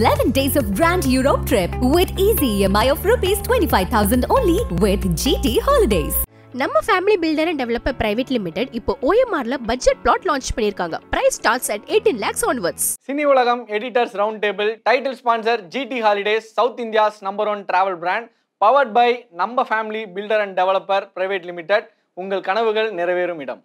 11 days of Grand Europe trip with easy EMI of rupees 25,000 only with GT Holidays. நம்ம family builder and developer private limited இப்போ ஓஎம்ஆர்ல budget flat launch பண்ணியிருக்காங்க price starts at eighteen lakhs onwards Cini Ulagam editors round table title sponsor GT Holidays South India's number one travel brand powered by நம்ம family builder and developer private limited உங்கள் கனவுகள் நிறைவேறும் இடம்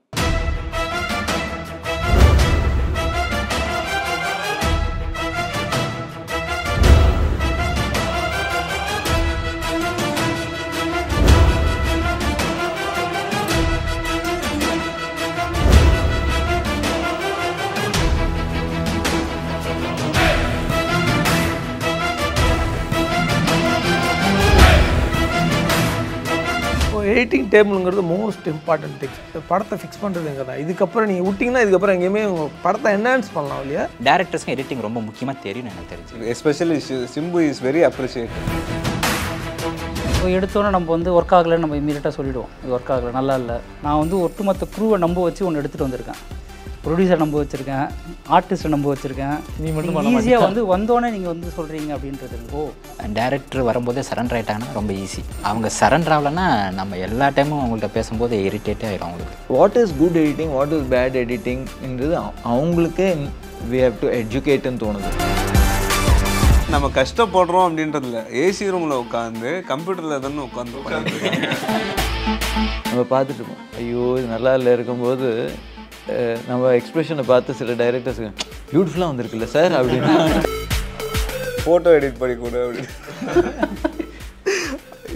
editing டேபிளுங்கிறது most important things படத்தை fix பண்ணுறது எங்கே தான் இதுக்கப்புறம் நீங்கள் விட்டிங்கன்னா இதுக்கப்புறம் எங்கேயுமே உங்கள் படத்தை என்ஹான்ஸ் பண்ணலாம் இல்லையா டேரக்டர்ஸ்க்கு எடிட்டிங் ரொம்ப முக்கியமாக தெரியும் எனக்கு தெரிஞ்சு especially Simbu is very appreciate இப்போ எடுத்தோன்னே நம்ம வந்து ஒர்க் ஆகலைன்னு நம்ம இமீடியட்டாக சொல்லிவிடுவோம் இது ஒர்க் ஆகலை நல்லா இல்லை நான் வந்து ஒட்டுமொத்த குரூவை நம்ப வச்சு ஒன்று எடுத்துகிட்டு வந்திருக்கேன் ப்ரொடியூசர் நம்ப வச்சுருக்கேன் ஆர்டிஸ்ட் நம்ப வச்சுருக்கேன் நீ மட்டும் ஈஸியாக வந்து வந்தோடனே நீங்கள் வந்து சொல்கிறீங்க அப்படின்றது ஓ டேரக்டர் வரும்போதே சரண்டர் ஆகிட்டாங்கன்னா ரொம்ப ஈஸி அவங்க சரண்டர் ஆகலைன்னா நம்ம எல்லா டைமும் அவங்கள்ட்ட பேசும்போது இரிட்டேட்டே ஆகிடும் அவங்களுக்கு what is good editing what is bad எடிட்டிங்ன்றது அவங்களுக்கே வி ஹேவ் டு எஜுகேட்டுன்னு தோணுது நம்ம கஷ்டப்படுறோம் அப்படின்றதுல ஏசி ரூமில் உட்காந்து கம்ப்யூட்டரில் தானே உட்காந்து நம்ம பார்த்துட்டு இருக்கோம் ஐயோ இது நல்லா இல்லை இருக்கும்போது நம்ம எக்ஸ்ப்ரெஷனை பார்த்து சில டைரக்டர்ஸ் பியூட்டிஃபுல்லாக வந்திருக்குல்ல சார் அப்படின்னா ஃபோட்டோ எடிட் பண்ணி அப்படின்னு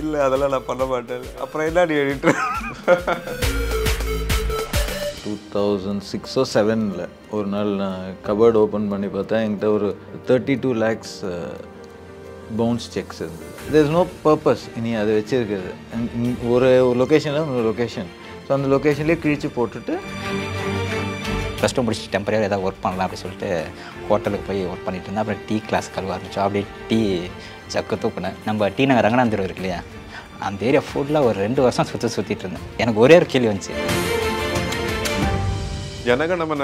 இல்லை அதெல்லாம் நான் பண்ண மாட்டேன் அப்புறம் என்ன நீ எடிட்டர் டூ தௌசண்ட் சிக்ஸோ செவனில் ஒரு நாள் நான் கபர்ட் ஓப்பன் பண்ணி பார்த்தேன் என்கிட்ட ஒரு thirty two lakhs bounce cheques இருந்தது தேர் இஸ் நோ பர்பஸ் இனி அதை வச்சுருக்கிறது ஒரு லொக்கேஷனில் ஒரு லொக்கேஷன் ஸோ அந்த லொக்கேஷன்லேயே கிழிச்சு போட்டுட்டு ப்ளஸ் டூ முடிச்சு டெம்பரரி ஏதாவது ஒர்க் பண்ணலாம் அப்படின்னு சொல்லிட்டு ஹோட்டலுக்கு போய் ஒர்க் பண்ணிட்டு இருந்தேன் அப்புறம் டீ கிளாஸ் கழுவ ஆரம்பிச்சோம் அப்படியே டீ சக்கு தூக்குனேன் நம்ம டீ நகர் ரங்கநாந்தூர் இருக்கு இல்லையா அந்த ஏரியா ஃபுல்லாக ஒரு ரெண்டு வருஷம் சுற்றி சுற்றிட்டு இருந்தேன் எனக்கு ஒரே ஒரு கேள்வி வந்துச்சு எனக்கு நம்ம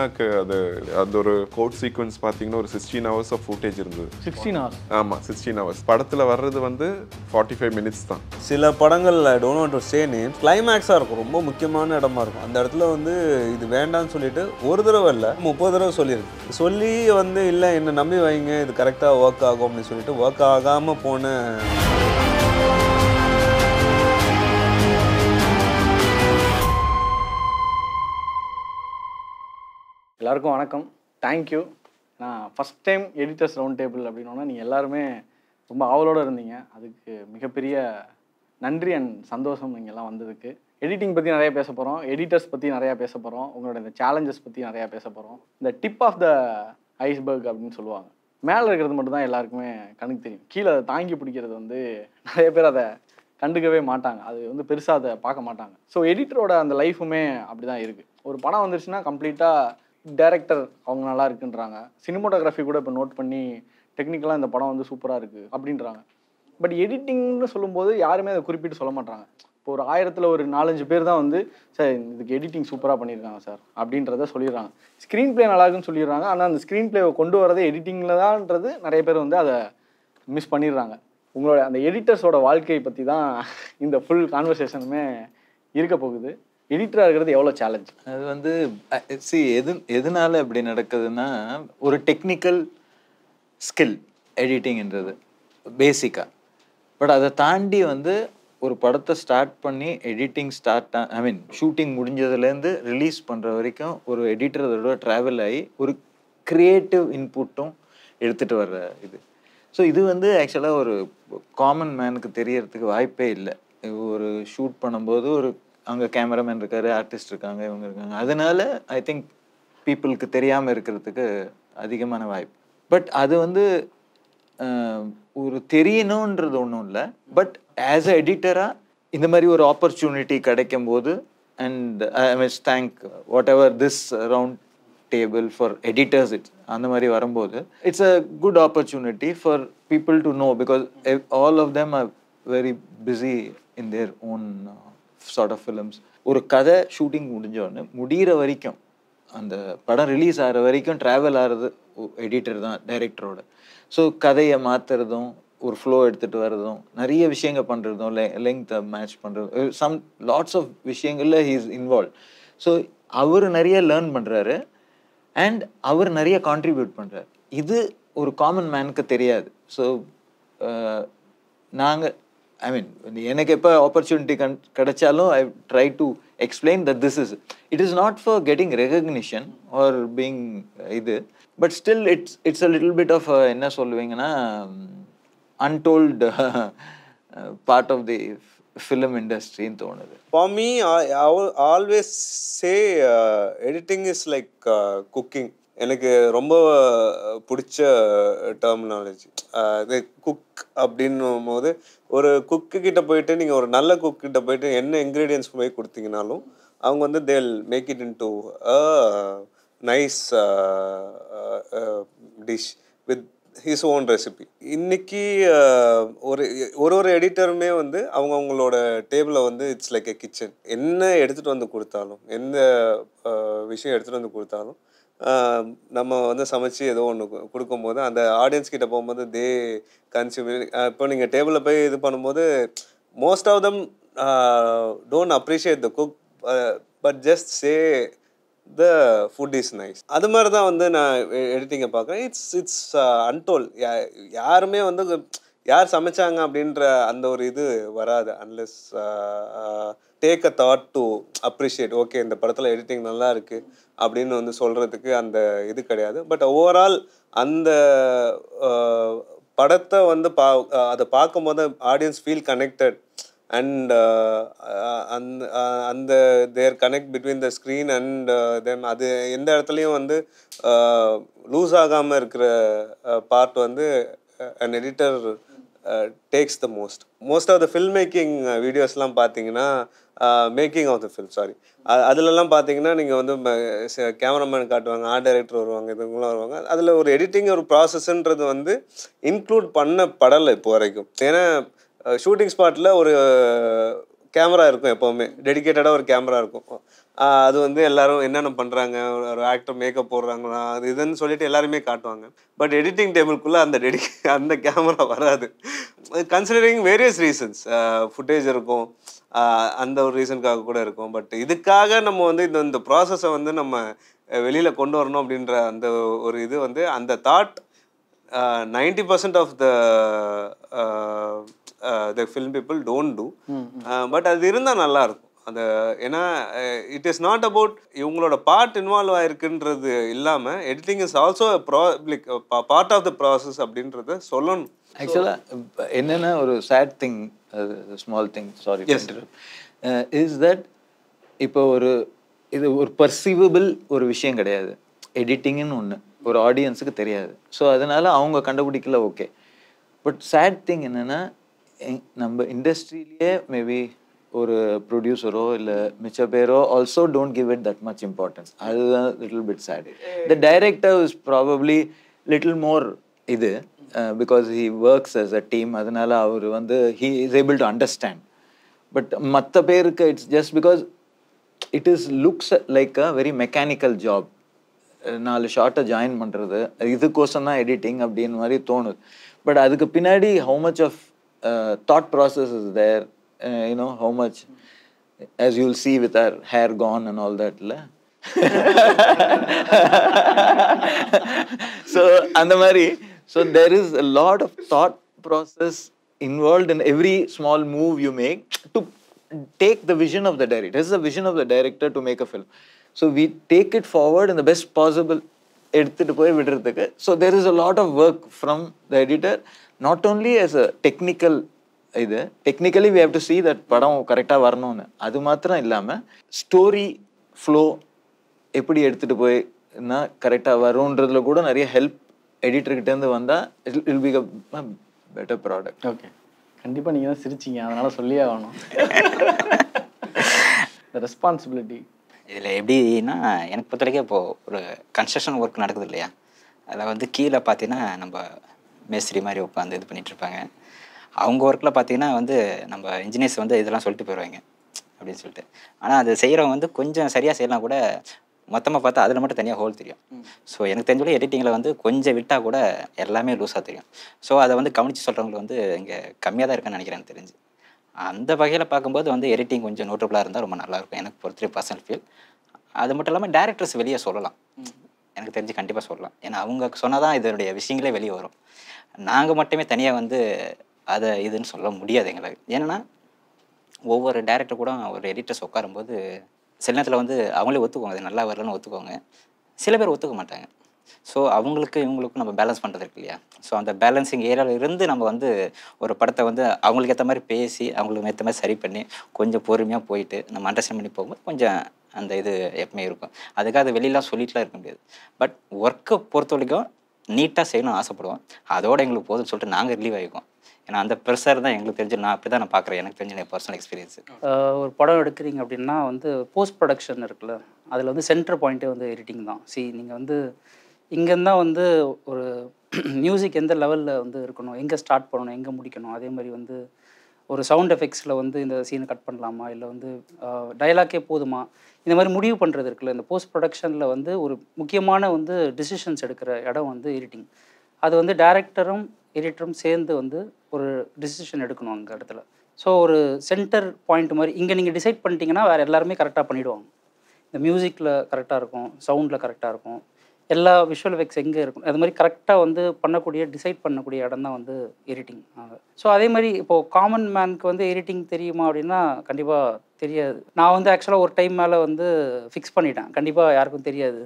அது அது ஒரு கோட் சீக்வன்ஸ் பார்த்தீங்கன்னா ஒரு சிக்ஸ்டீன் ஹவர்ஸ் ஆஃப் ஃபுட்டேஜ் இருந்தது சிக்ஸ்டீன் ஹவர்ஸ் ஆமாம் சிக்ஸ்டீன் ஹவர்ஸ் படத்தில் வர்றது வந்து ஃபார்ட்டி ஃபைவ் மினிட்ஸ் தான் சில படங்களில் don't want to say name கிளைமேக்ஸாக இருக்கும் ரொம்ப முக்கியமான இடமா இருக்கும் அந்த இடத்துல வந்து இது வேண்டாம்னு சொல்லிட்டு ஒரு தடவை இல்லை முப்பது தடவை சொல்லியிருக்கு சொல்லி வந்து இல்லை என்னை நம்பி வைங்க இது கரெக்டாக ஒர்க் ஆகும் அப்படின்னு சொல்லிட்டு ஒர்க் ஆகாமல் போன எல்லாருக்கும் வணக்கம் தேங்க்யூ நான் first time editors round table அப்படின்னோன்னா நீங்கள் எல்லாருமே ரொம்ப ஆவலோடு இருந்தீங்க அதுக்கு மிகப்பெரிய நன்றி அண்ட் சந்தோஷம் நீங்கள்லாம் வந்ததுக்கு எடிட்டிங் பற்றி நிறையா பேச போகிறோம் எடிட்டர்ஸ் பற்றி நிறையா பேச போகிறோம் உங்களோட இந்த சேலஞ்சஸ் பற்றி நிறையா பேச போகிறோம் இந்த டிப் ஆஃப் த ஐஸ்பர்க் அப்படின்னு சொல்லுவாங்க மேலே இருக்கிறது மட்டும்தான் எல்லாருக்குமே கணக்கு தெரியும் கீழே அதை தாங்கி பிடிக்கிறது வந்து நிறைய பேர் அதை கண்டுக்கவே மாட்டாங்க அது வந்து பெருசாக அதை பார்க்க மாட்டாங்க ஸோ எடிட்டரோட அந்த லைஃபுமே அப்படி தான் இருக்குது ஒரு படம் வந்துருச்சுன்னா கம்ப்ளீட்டாக டேரக்டர் அவங்க நல்லா இருக்குன்றாங்க சினிமோட்டோகிராஃபி கூட இப்போ நோட் பண்ணி டெக்னிக்கலாக இந்த படம் வந்து சூப்பராக இருக்குது அப்படின்றாங்க பட் எடிட்டிங்னு சொல்லும்போது யாருமே அதை குறிப்பிட்டு சொல்ல மாட்டாங்க இப்போ ஒரு ஆயிரத்தில் ஒரு நாலஞ்சு பேர் தான் வந்து சார் இதுக்கு எடிட்டிங் சூப்பராக பண்ணியிருக்காங்க சார் அப்படின்றத சொல்லிடுறாங்க ஸ்க்ரீன் பிளே நல்லாயிருக்குன்னு சொல்லிடுறாங்க ஆனால் அந்த ஸ்க்ரீன் பிளேவை கொண்டு வரது எடிட்டிங்கில் தான்ன்றது நிறைய பேர் வந்து அதை மிஸ் பண்ணிடுறாங்க உங்களோட அந்த எடிட்டர்ஸோட வாழ்க்கையை பற்றி தான் இந்த ஃபுல் கான்வர்சேஷனுமே இருக்க போகுது எடிட்டராக இருக்கிறது எவ்வளோ சேலஞ்ச் அது வந்து சி எது எதனால அப்படி நடக்குதுன்னா ஒரு டெக்னிக்கல் ஸ்கில் எடிட்டிங்கிறது பேசிக்காக பட் அதை தாண்டி வந்து ஒரு படத்தை ஸ்டார்ட் பண்ணி editing start I mean shooting முடிஞ்சதுலேருந்து ரிலீஸ் பண்ணுற வரைக்கும் ஒரு எடிட்டர் அதோட ட்ராவல் ஆகி ஒரு க்ரியேட்டிவ் இன்புட்டும் எடுத்துகிட்டு வர்ற இது ஸோ இது வந்து ஆக்சுவலாக ஒரு காமன் மேனுக்கு தெரியறதுக்கு வாய்ப்பே இல்லை ஒரு ஷூட் பண்ணும்போது ஒரு அங்கே கேமராமேன் இருக்காரு ஆர்டிஸ்ட் இருக்காங்க இவங்க இருக்காங்க அதனால ஐ திங்க் பீப்புளுக்கு தெரியாமல் இருக்கிறதுக்கு அதிகமான வாய்ப்பு பட் அது வந்து ஒரு தெரியணுன்றது ஒன்றும் இல்லை பட் ஆஸ் அ எடிட்டராக இந்த மாதிரி ஒரு ஆப்பர்ச்சுனிட்டி கிடைக்கும் போது and I miss thank whatever this round table for editors it's அந்த மாதிரி வரும்போது it's a good opportunity for people to know because all of them are very busy in their own sort of films ஒரு கதை shooting முடிஞ்சோடனே முடிகிற வரைக்கும் அந்த படம் ரிலீஸ் ஆகிற வரைக்கும் ட்ராவல் ஆகிறது எடிட்டர் தான் டைரக்டரோட ஸோ கதையை மாற்றுறதும் ஒரு ஃப்ளோ எடுத்துகிட்டு வர்றதும் நிறைய விஷயங்கள் பண்ணுறதும் லெ லெங்க்த்தை மேட்ச் பண்ணுறதும் சம் லாட்ஸ் ஆஃப் விஷயங்களில் ஹீ இஸ் இன்வால்வ் ஸோ அவர் நிறைய லேர்ன் பண்ணுறாரு அண்ட் அவர் நிறைய கான்ட்ரிபியூட் பண்ணுறாரு இது ஒரு காமன் மேனுக்கு தெரியாது ஸோ நாங்கள் ஐ மீன் எனக்கு எப்போ ஆப்பர்ச்சுனிட்டி கண் கிடைச்சாலும் I try to explain that this is it is not for getting recognition or being இது but still it's it's a little bit of என்ன சொல்லுவீங்கன்னா untold part of the film இண்டஸ்ட்ரின்னு தோணுது for me always say editing is like cooking எனக்கு ரொம்ப பிடிச்ச terminology இது cook அப்படின்னும் போது ஒரு குக்கு கிட்ட போயிட்டு நீங்கள் ஒரு நல்ல குக் கிட்ட போயிட்டு என்ன இன்க்ரீடியன்ஸ் போய் கொடுத்தீங்கனாலும் அவங்க வந்து they'll make it into nice dish with his own recipe இன்னைக்கு ஒரு ஒரு ஒரு எடிட்டருமே வந்து அவங்க அவங்களோட டேபிளை வந்து இட்ஸ் லைக் எ கிச்சன் என்ன எடுத்துகிட்டு வந்து கொடுத்தாலும் எந்த விஷயம் எடுத்துகிட்டு வந்து கொடுத்தாலும் நம்ம வந்து சமைச்சு ஏதோ ஒன்று கொடுக்கும்போது அந்த ஆடியன்ஸ் கிட்ட போகும்போது தே கன்சியூம் இப்போ நீங்கள் டேபிளில் போய் இது பண்ணும்போது most of them don't appreciate the cook but just say the food is nice அது மாதிரி தான் வந்து நான் எடிட்டிங்கை பார்க்குறேன் இட்ஸ் இட்ஸ் அன்டோல் யாருமே வந்து யார் சமைச்சாங்க அப்படின்ற அந்த ஒரு இது வராது unless take a thought to appreciate okay இந்த படத்தில் எடிட்டிங் நல்லா இருக்கு அப்படின்னு வந்து சொல்கிறதுக்கு அந்த இது கிடையாது பட் ஓவரால் அந்த படத்தை வந்து பா அதை பார்க்கும்போது ஆடியன்ஸ் ஃபீல் கனெக்டட் அண்ட் அந்த அந்த there connect between the screen and then அது எந்த இடத்துலையும் வந்து லூஸ் ஆகாமல் இருக்கிற பார்ட் வந்து an editor takes the most most of the film making வீடியோஸ்லாம் பார்த்தீங்கன்னா making of the film sorry அதுலலாம் பார்த்தீங்கன்னா நீங்கள் வந்து கேமராமேன் காட்டுவாங்க ஆர்ட் டைரக்டர் வருவாங்க இதுங்களாம் வருவாங்க அதில் ஒரு எடிட்டிங் ஒரு ப்ராசஸ்ன்றது வந்து இன்க்ளூட் பண்ணப்படலை இப்போ வரைக்கும் ஏன்னா ஷூட்டிங் ஸ்பாட்டில் ஒரு கேமரா இருக்கும் எப்போவுமே டெடிக்கேட்டடாக ஒரு கேமரா இருக்கும் அது வந்து எல்லாரும் என்னென்ன பண்ணுறாங்க ஒரு ஆக்டர் மேக்கப் போடுறாங்களா அது இதுன்னு சொல்லிட்டு எல்லாருமே காட்டுவாங்க பட் எடிட்டிங் டேபிள்குள்ளே அந்த டெடி அந்த கேமரா வராது கன்சிடரிங் வேரியஸ் ரீசன்ஸ் ஃபுட்டேஜ் இருக்கும் அந்த ஒரு ரீசனுக்காக கூட இருக்கும் பட் இதுக்காக நம்ம வந்து இந்த இந்த ப்ராசஸை வந்து நம்ம வெளியில் கொண்டு வரணும் அப்படின்ற அந்த ஒரு இது வந்து அந்த thought ninety percent of the the film people don't do but அது இருந்தால் நல்லாயிருக்கும் அந்த ஏன்னா இட் இஸ் நாட் அபவுட் இவங்களோட பார்ட் இன்வால்வ் ஆயிருக்குன்றது இல்லாமல் editing is also public part of the process அப்படின்றத சொல்லணும் ஆக்சுவலாக என்னென்ன ஒரு sad thing small thing sorry is that இப்போ ஒரு இது ஒரு பர்சீவபிள் ஒரு விஷயம் கிடையாது எடிட்டிங்னு ஒன்று ஒரு ஆடியன்ஸுக்கு தெரியாது ஸோ அதனால் அவங்க கண்டுபிடிக்கல ஓகே பட் சேட் திங் என்னென்னா நம்ம இண்டஸ்ட்ரியிலேயே மேபி ஒரு ப்ரொடியூசரோ இல்லை மிச்ச பேரோ also don't give it that much importance அதுதான் little bit sad the director is probably little more இது because he works as a team அதனால அவர் வந்து he is able to understand but மற்ற பேருக்கு it's just because it is looks like a very mechanical job நாலு ஷார்ட்டை join பண்ணுறது இதுக்கோசம் தான் எடிட்டிங் அப்படின்னு மாதிரி தோணுது பட் அதுக்கு பின்னாடி how much of thought process is there uh, you know, how much, as you'll see with her hair gone and all that. so, Andamari, so there is a lot of thought process involved in every small move you make to take the vision of the director. This is the vision of the director to make a film. So we take it forward in the best possible So there is a lot of work from the editor, not only as a technical. இது technically we have to see that படம் கரெக்டாக வரணும்னு அது மாத்திரம் இல்லாமல் story flow எப்படி எடுத்துகிட்டு போய்னா கரெக்டாக வரும்ன்றதுல கூட நிறைய ஹெல்ப் எடிட்டர்கிட்டேருந்து வந்தால் it'll be better product okay கண்டிப்பாக நீங்கள் தான் சிரிச்சிங்க அதனால் சொல்லியே ஆகணும் ரெஸ்பான்சிபிலிட்டி இதில் எப்படின்னா எனக்கு பொறுத்த வரைக்கும் இப்போது ஒரு கன்ஸ்ட்ரக்ஷன் ஒர்க் நடக்குது இல்லையா அதில் வந்து கீழே பார்த்தீங்கன்னா நம்ம மேஸ்திரி மாதிரி உட்காந்து இது பண்ணிகிட்ருப்பாங்க அவங்க ஒர்க்கில் பார்த்தீங்கன்னா வந்து நம்ம இன்ஜினியர்ஸ் வந்து இதெல்லாம் சொல்லிட்டு போயிடுவாங்க அப்படின்னு சொல்லிட்டு ஆனால் அது செய்கிறவங்க வந்து கொஞ்சம் சரியாக செய்யலாம் கூட மொத்தமாக பார்த்தா அதில் மட்டும் தனியாக ஹோல் தெரியும் ஸோ எனக்கு தெரிஞ்ச எடிட்டிங்கில் வந்து கொஞ்சம் விட்டால் கூட எல்லாமே லூஸாக தெரியும் ஸோ அதை வந்து கவனித்து சொல்கிறவங்களுக்கு வந்து இங்கே கம்மியாக தான் இருக்குன்னு நினைக்கிறேன் தெரிஞ்சு அந்த வகையில் பார்க்கும்போது வந்து எடிட்டிங் கொஞ்சம் நோட்டபுளாக இருந்தால் ரொம்ப நல்லாயிருக்கும் எனக்கு பொறுத்தவரை பர்சனல் ஃபீல் அது மட்டும் இல்லாமல் டேரக்டர்ஸ் வெளியே சொல்லலாம் எனக்கு தெரிஞ்சு கண்டிப்பாக சொல்லலாம் ஏன்னா அவங்க சொன்னால் தான் இதனுடைய விஷயங்களே வெளியே வரும் நாங்கள் மட்டுமே தனியாக வந்து அதை இதுன்னு சொல்ல முடியாது எங்களுக்கு ஏன்னா ஒவ்வொரு டேரக்டர் கூட ஒரு எடிட்டர்ஸ் உட்காரும்போது சில நேரத்தில் வந்து அவங்களே ஒத்துக்குவாங்க அது நல்லா வரலன்னு ஒத்துக்குவாங்க சில பேர் ஒத்துக்க மாட்டாங்க ஸோ அவங்களுக்கு இவங்களுக்கும் நம்ம பேலன்ஸ் பண்ணுறது இருக்கு இல்லையா ஸோ அந்த பேலன்சிங் ஏரியாவில் இருந்து நம்ம வந்து ஒரு படத்தை வந்து அவங்களுக்கு ஏற்ற மாதிரி பேசி அவங்களுக்கு ஏற்ற மாதிரி சரி பண்ணி கொஞ்சம் பொறுமையாக போயிட்டு நம்ம அண்டர்ஸ்டாண்ட் பண்ணி போகும்போது கொஞ்சம் அந்த இது எப்பவுமே இருக்கும் அதுக்காக அது வெளியெலாம் சொல்லிட்டுலாம் இருக்க முடியாது பட் ஒர்க்கை பொறுத்த வரைக்கும் நீட்டாக செய்யணும்னு ஆசைப்படுவோம் அதோடு எங்களுக்கு போதும்னு சொல்லிட்டு நாங்கள் ரிலீவ் ஆகிக்கோம் ஏன்னா அந்த ப்ரெஷர் தான் எங்களுக்கு தெரிஞ்சு நான் அப்படி தான் நான் பார்க்குறேன் எனக்கு தெரிஞ்ச என் பர்சனல் எக்ஸ்பீரியன்ஸ் ஒரு படம் எடுக்கிறீங்க அப்படின்னா வந்து போஸ்ட் ப்ரொடக்ஷன் இருக்குல்ல அதில் வந்து சென்டர் பாயிண்ட்டே வந்து எடிட்டிங் தான் சி நீங்கள் வந்து இங்கேருந்தான் வந்து ஒரு மியூசிக் எந்த லெவலில் வந்து இருக்கணும் எங்கே ஸ்டார்ட் பண்ணணும் எங்கே முடிக்கணும் அதே மாதிரி வந்து ஒரு சவுண்ட் எஃபெக்ட்ஸில் வந்து இந்த சீனை கட் பண்ணலாமா இல்லை வந்து டைலாக்கே போதுமா இந்த மாதிரி முடிவு பண்ணுறது இருக்குல்ல இந்த போஸ்ட் ப்ரொடக்ஷனில் வந்து ஒரு முக்கியமான வந்து டிசிஷன்ஸ் எடுக்கிற இடம் வந்து எடிட்டிங் அது வந்து டேரக்டரும் எடிட்டரும் சேர்ந்து வந்து ஒரு டிசிஷன் எடுக்கணும் அங்கே இடத்துல ஸோ ஒரு சென்டர் பாயிண்ட் மாதிரி இங்கே நீங்கள் டிசைட் பண்ணிட்டீங்கன்னா வேறு எல்லாருமே கரெக்டாக பண்ணிவிடுவாங்க இந்த மியூசிக்கில் கரெக்டாக இருக்கும் சவுண்டில் கரெக்டாக இருக்கும் எல்லா விஷுவல் எஃபெக்ட்ஸ் எங்கே இருக்கும் அது மாதிரி கரெக்டாக வந்து பண்ணக்கூடிய டிசைட் பண்ணக்கூடிய இடம் தான் வந்து எடிட்டிங் ஸோ அதே மாதிரி இப்போது காமன் மேனுக்கு வந்து எடிட்டிங் தெரியுமா அப்படின்னா கண்டிப்பாக தெரியாது நான் வந்து ஆக்சுவலாக ஒரு டைம் மேலே வந்து ஃபிக்ஸ் பண்ணிட்டேன் கண்டிப்பாக யாருக்கும் தெரியாது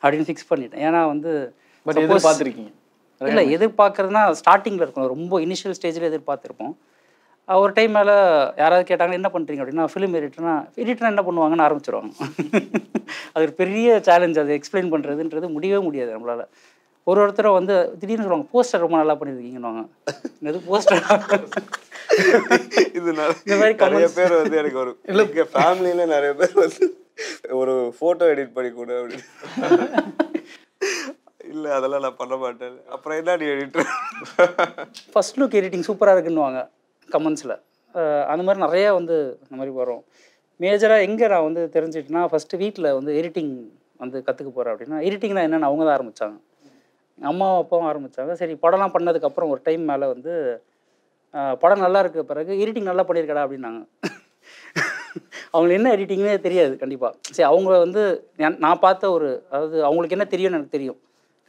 அப்படின்னு ஃபிக்ஸ் பண்ணிட்டேன் ஏன்னா வந்து பார்த்துருக்கீங்க இல்லை எதிர்பார்க்கறதுனா ஸ்டார்டிங்கில் இருக்கும் ரொம்ப இனிஷியல் ஸ்டேஜில் எதிர்பார்த்துருப்போம் ஒரு டைம் மேலே யாராவது கேட்டாங்க என்ன பண்ணுறீங்க அப்படின்னா ஃபிலிம் எடிட்டர்னா எடிட்டர்னா என்ன பண்ணுவாங்கன்னு ஆரம்பிச்சிருவாங்க அது ஒரு பெரிய சேலஞ்ச் அது எக்ஸ்பிளைன் பண்ணுறதுன்றது முடியவே முடியாது நம்மளால் ஒரு ஒருத்தர் வந்து திடீர்னு சொல்லுவாங்க போஸ்டர் ரொம்ப நல்லா பண்ணியிருக்கீங்கன்னு இது போஸ்டர் இது நிறைய பேர் வந்து எனக்கு ஒரு இல்லை ஃபேமிலியில நிறைய பேர் வந்து ஒரு ஃபோட்டோ எடிட் பண்ணி கூட அப்படின்னு இல்லை அதெல்லாம் நான் பண்ண மாட்டேன் அப்புறம் என்ன நீ எடிட்டர் ஃபர்ஸ்ட் லுக் எடிட்டிங் சூப்பராக இருக்குன்னுவாங்க கமெண்ட்ஸில் அந்த மாதிரி நிறையா வந்து இந்த மாதிரி வரும் மேஜராக எங்கே நான் வந்து தெரிஞ்சிட்டேன்னா ஃபஸ்ட்டு வீட்டில் வந்து எடிட்டிங் வந்து கற்றுக்க போகிறேன் அப்படின்னா எடிட்டிங்னா என்னென்னு அவங்க தான் ஆரம்பித்தாங்க அம்மாவும் அப்பாவும் ஆரம்பித்தாங்க சரி படம்லாம் பண்ணதுக்கப்புறம் ஒரு டைம் மேலே வந்து படம் நல்லா இருக்க பிறகு எடிட்டிங் நல்லா பண்ணியிருக்கடா அப்படின்னாங்க அவங்களுக்கு என்ன எடிட்டிங்னே தெரியாது கண்டிப்பாக சரி அவங்கள வந்து நான் பார்த்த ஒரு அதாவது அவங்களுக்கு என்ன தெரியும்னு எனக்கு தெரியும்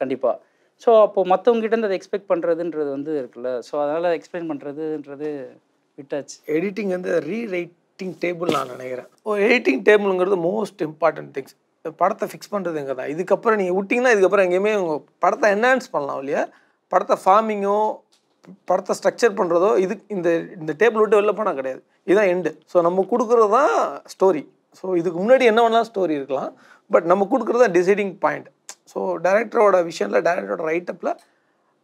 கண்டிப்பாக ஸோ அப்போது மற்றவங்ககிட்ட அதை எக்ஸ்பெக்ட் பண்ணுறதுன்றது வந்து இருக்குல்ல ஸோ அதனால் எக்ஸ்பிளைன் பண்ணுறதுன்றது விட்டாச்சு எடிட்டிங் வந்து ரீரைட்டிங் டேபிள் நான் நினைக்கிறேன் ஓ எடிட்டிங் டேபிளுங்கிறது மோஸ்ட் இம்பார்ட்டன்ட் திங்ஸ் படத்தை ஃபிக்ஸ் பண்ணுறது எங்கே தான் இதுக்கப்புறம் நீங்கள் விட்டிங்கன்னா இதுக்கப்புறம் எங்கேயுமே உங்கள் படத்தை என்ஹான்ஸ் பண்ணலாம் இல்லையா படத்தை ஃபார்மிங்கோ படத்தை ஸ்ட்ரக்சர் பண்ணுறதோ இது இந்த இந்த டேபிள் விட்டு வெளில போனால் கிடையாது இதுதான் எண்டு ஸோ நம்ம கொடுக்குறது தான் ஸ்டோரி ஸோ இதுக்கு முன்னாடி என்ன வேணாலும் ஸ்டோரி இருக்கலாம் பட் நம்ம கொடுக்குறது தான் டிசைடிங் பாயிண்ட் ஸோ டேரக்டரோட விஷயத்தில் டேரக்டரோட ரைட்டப்பில்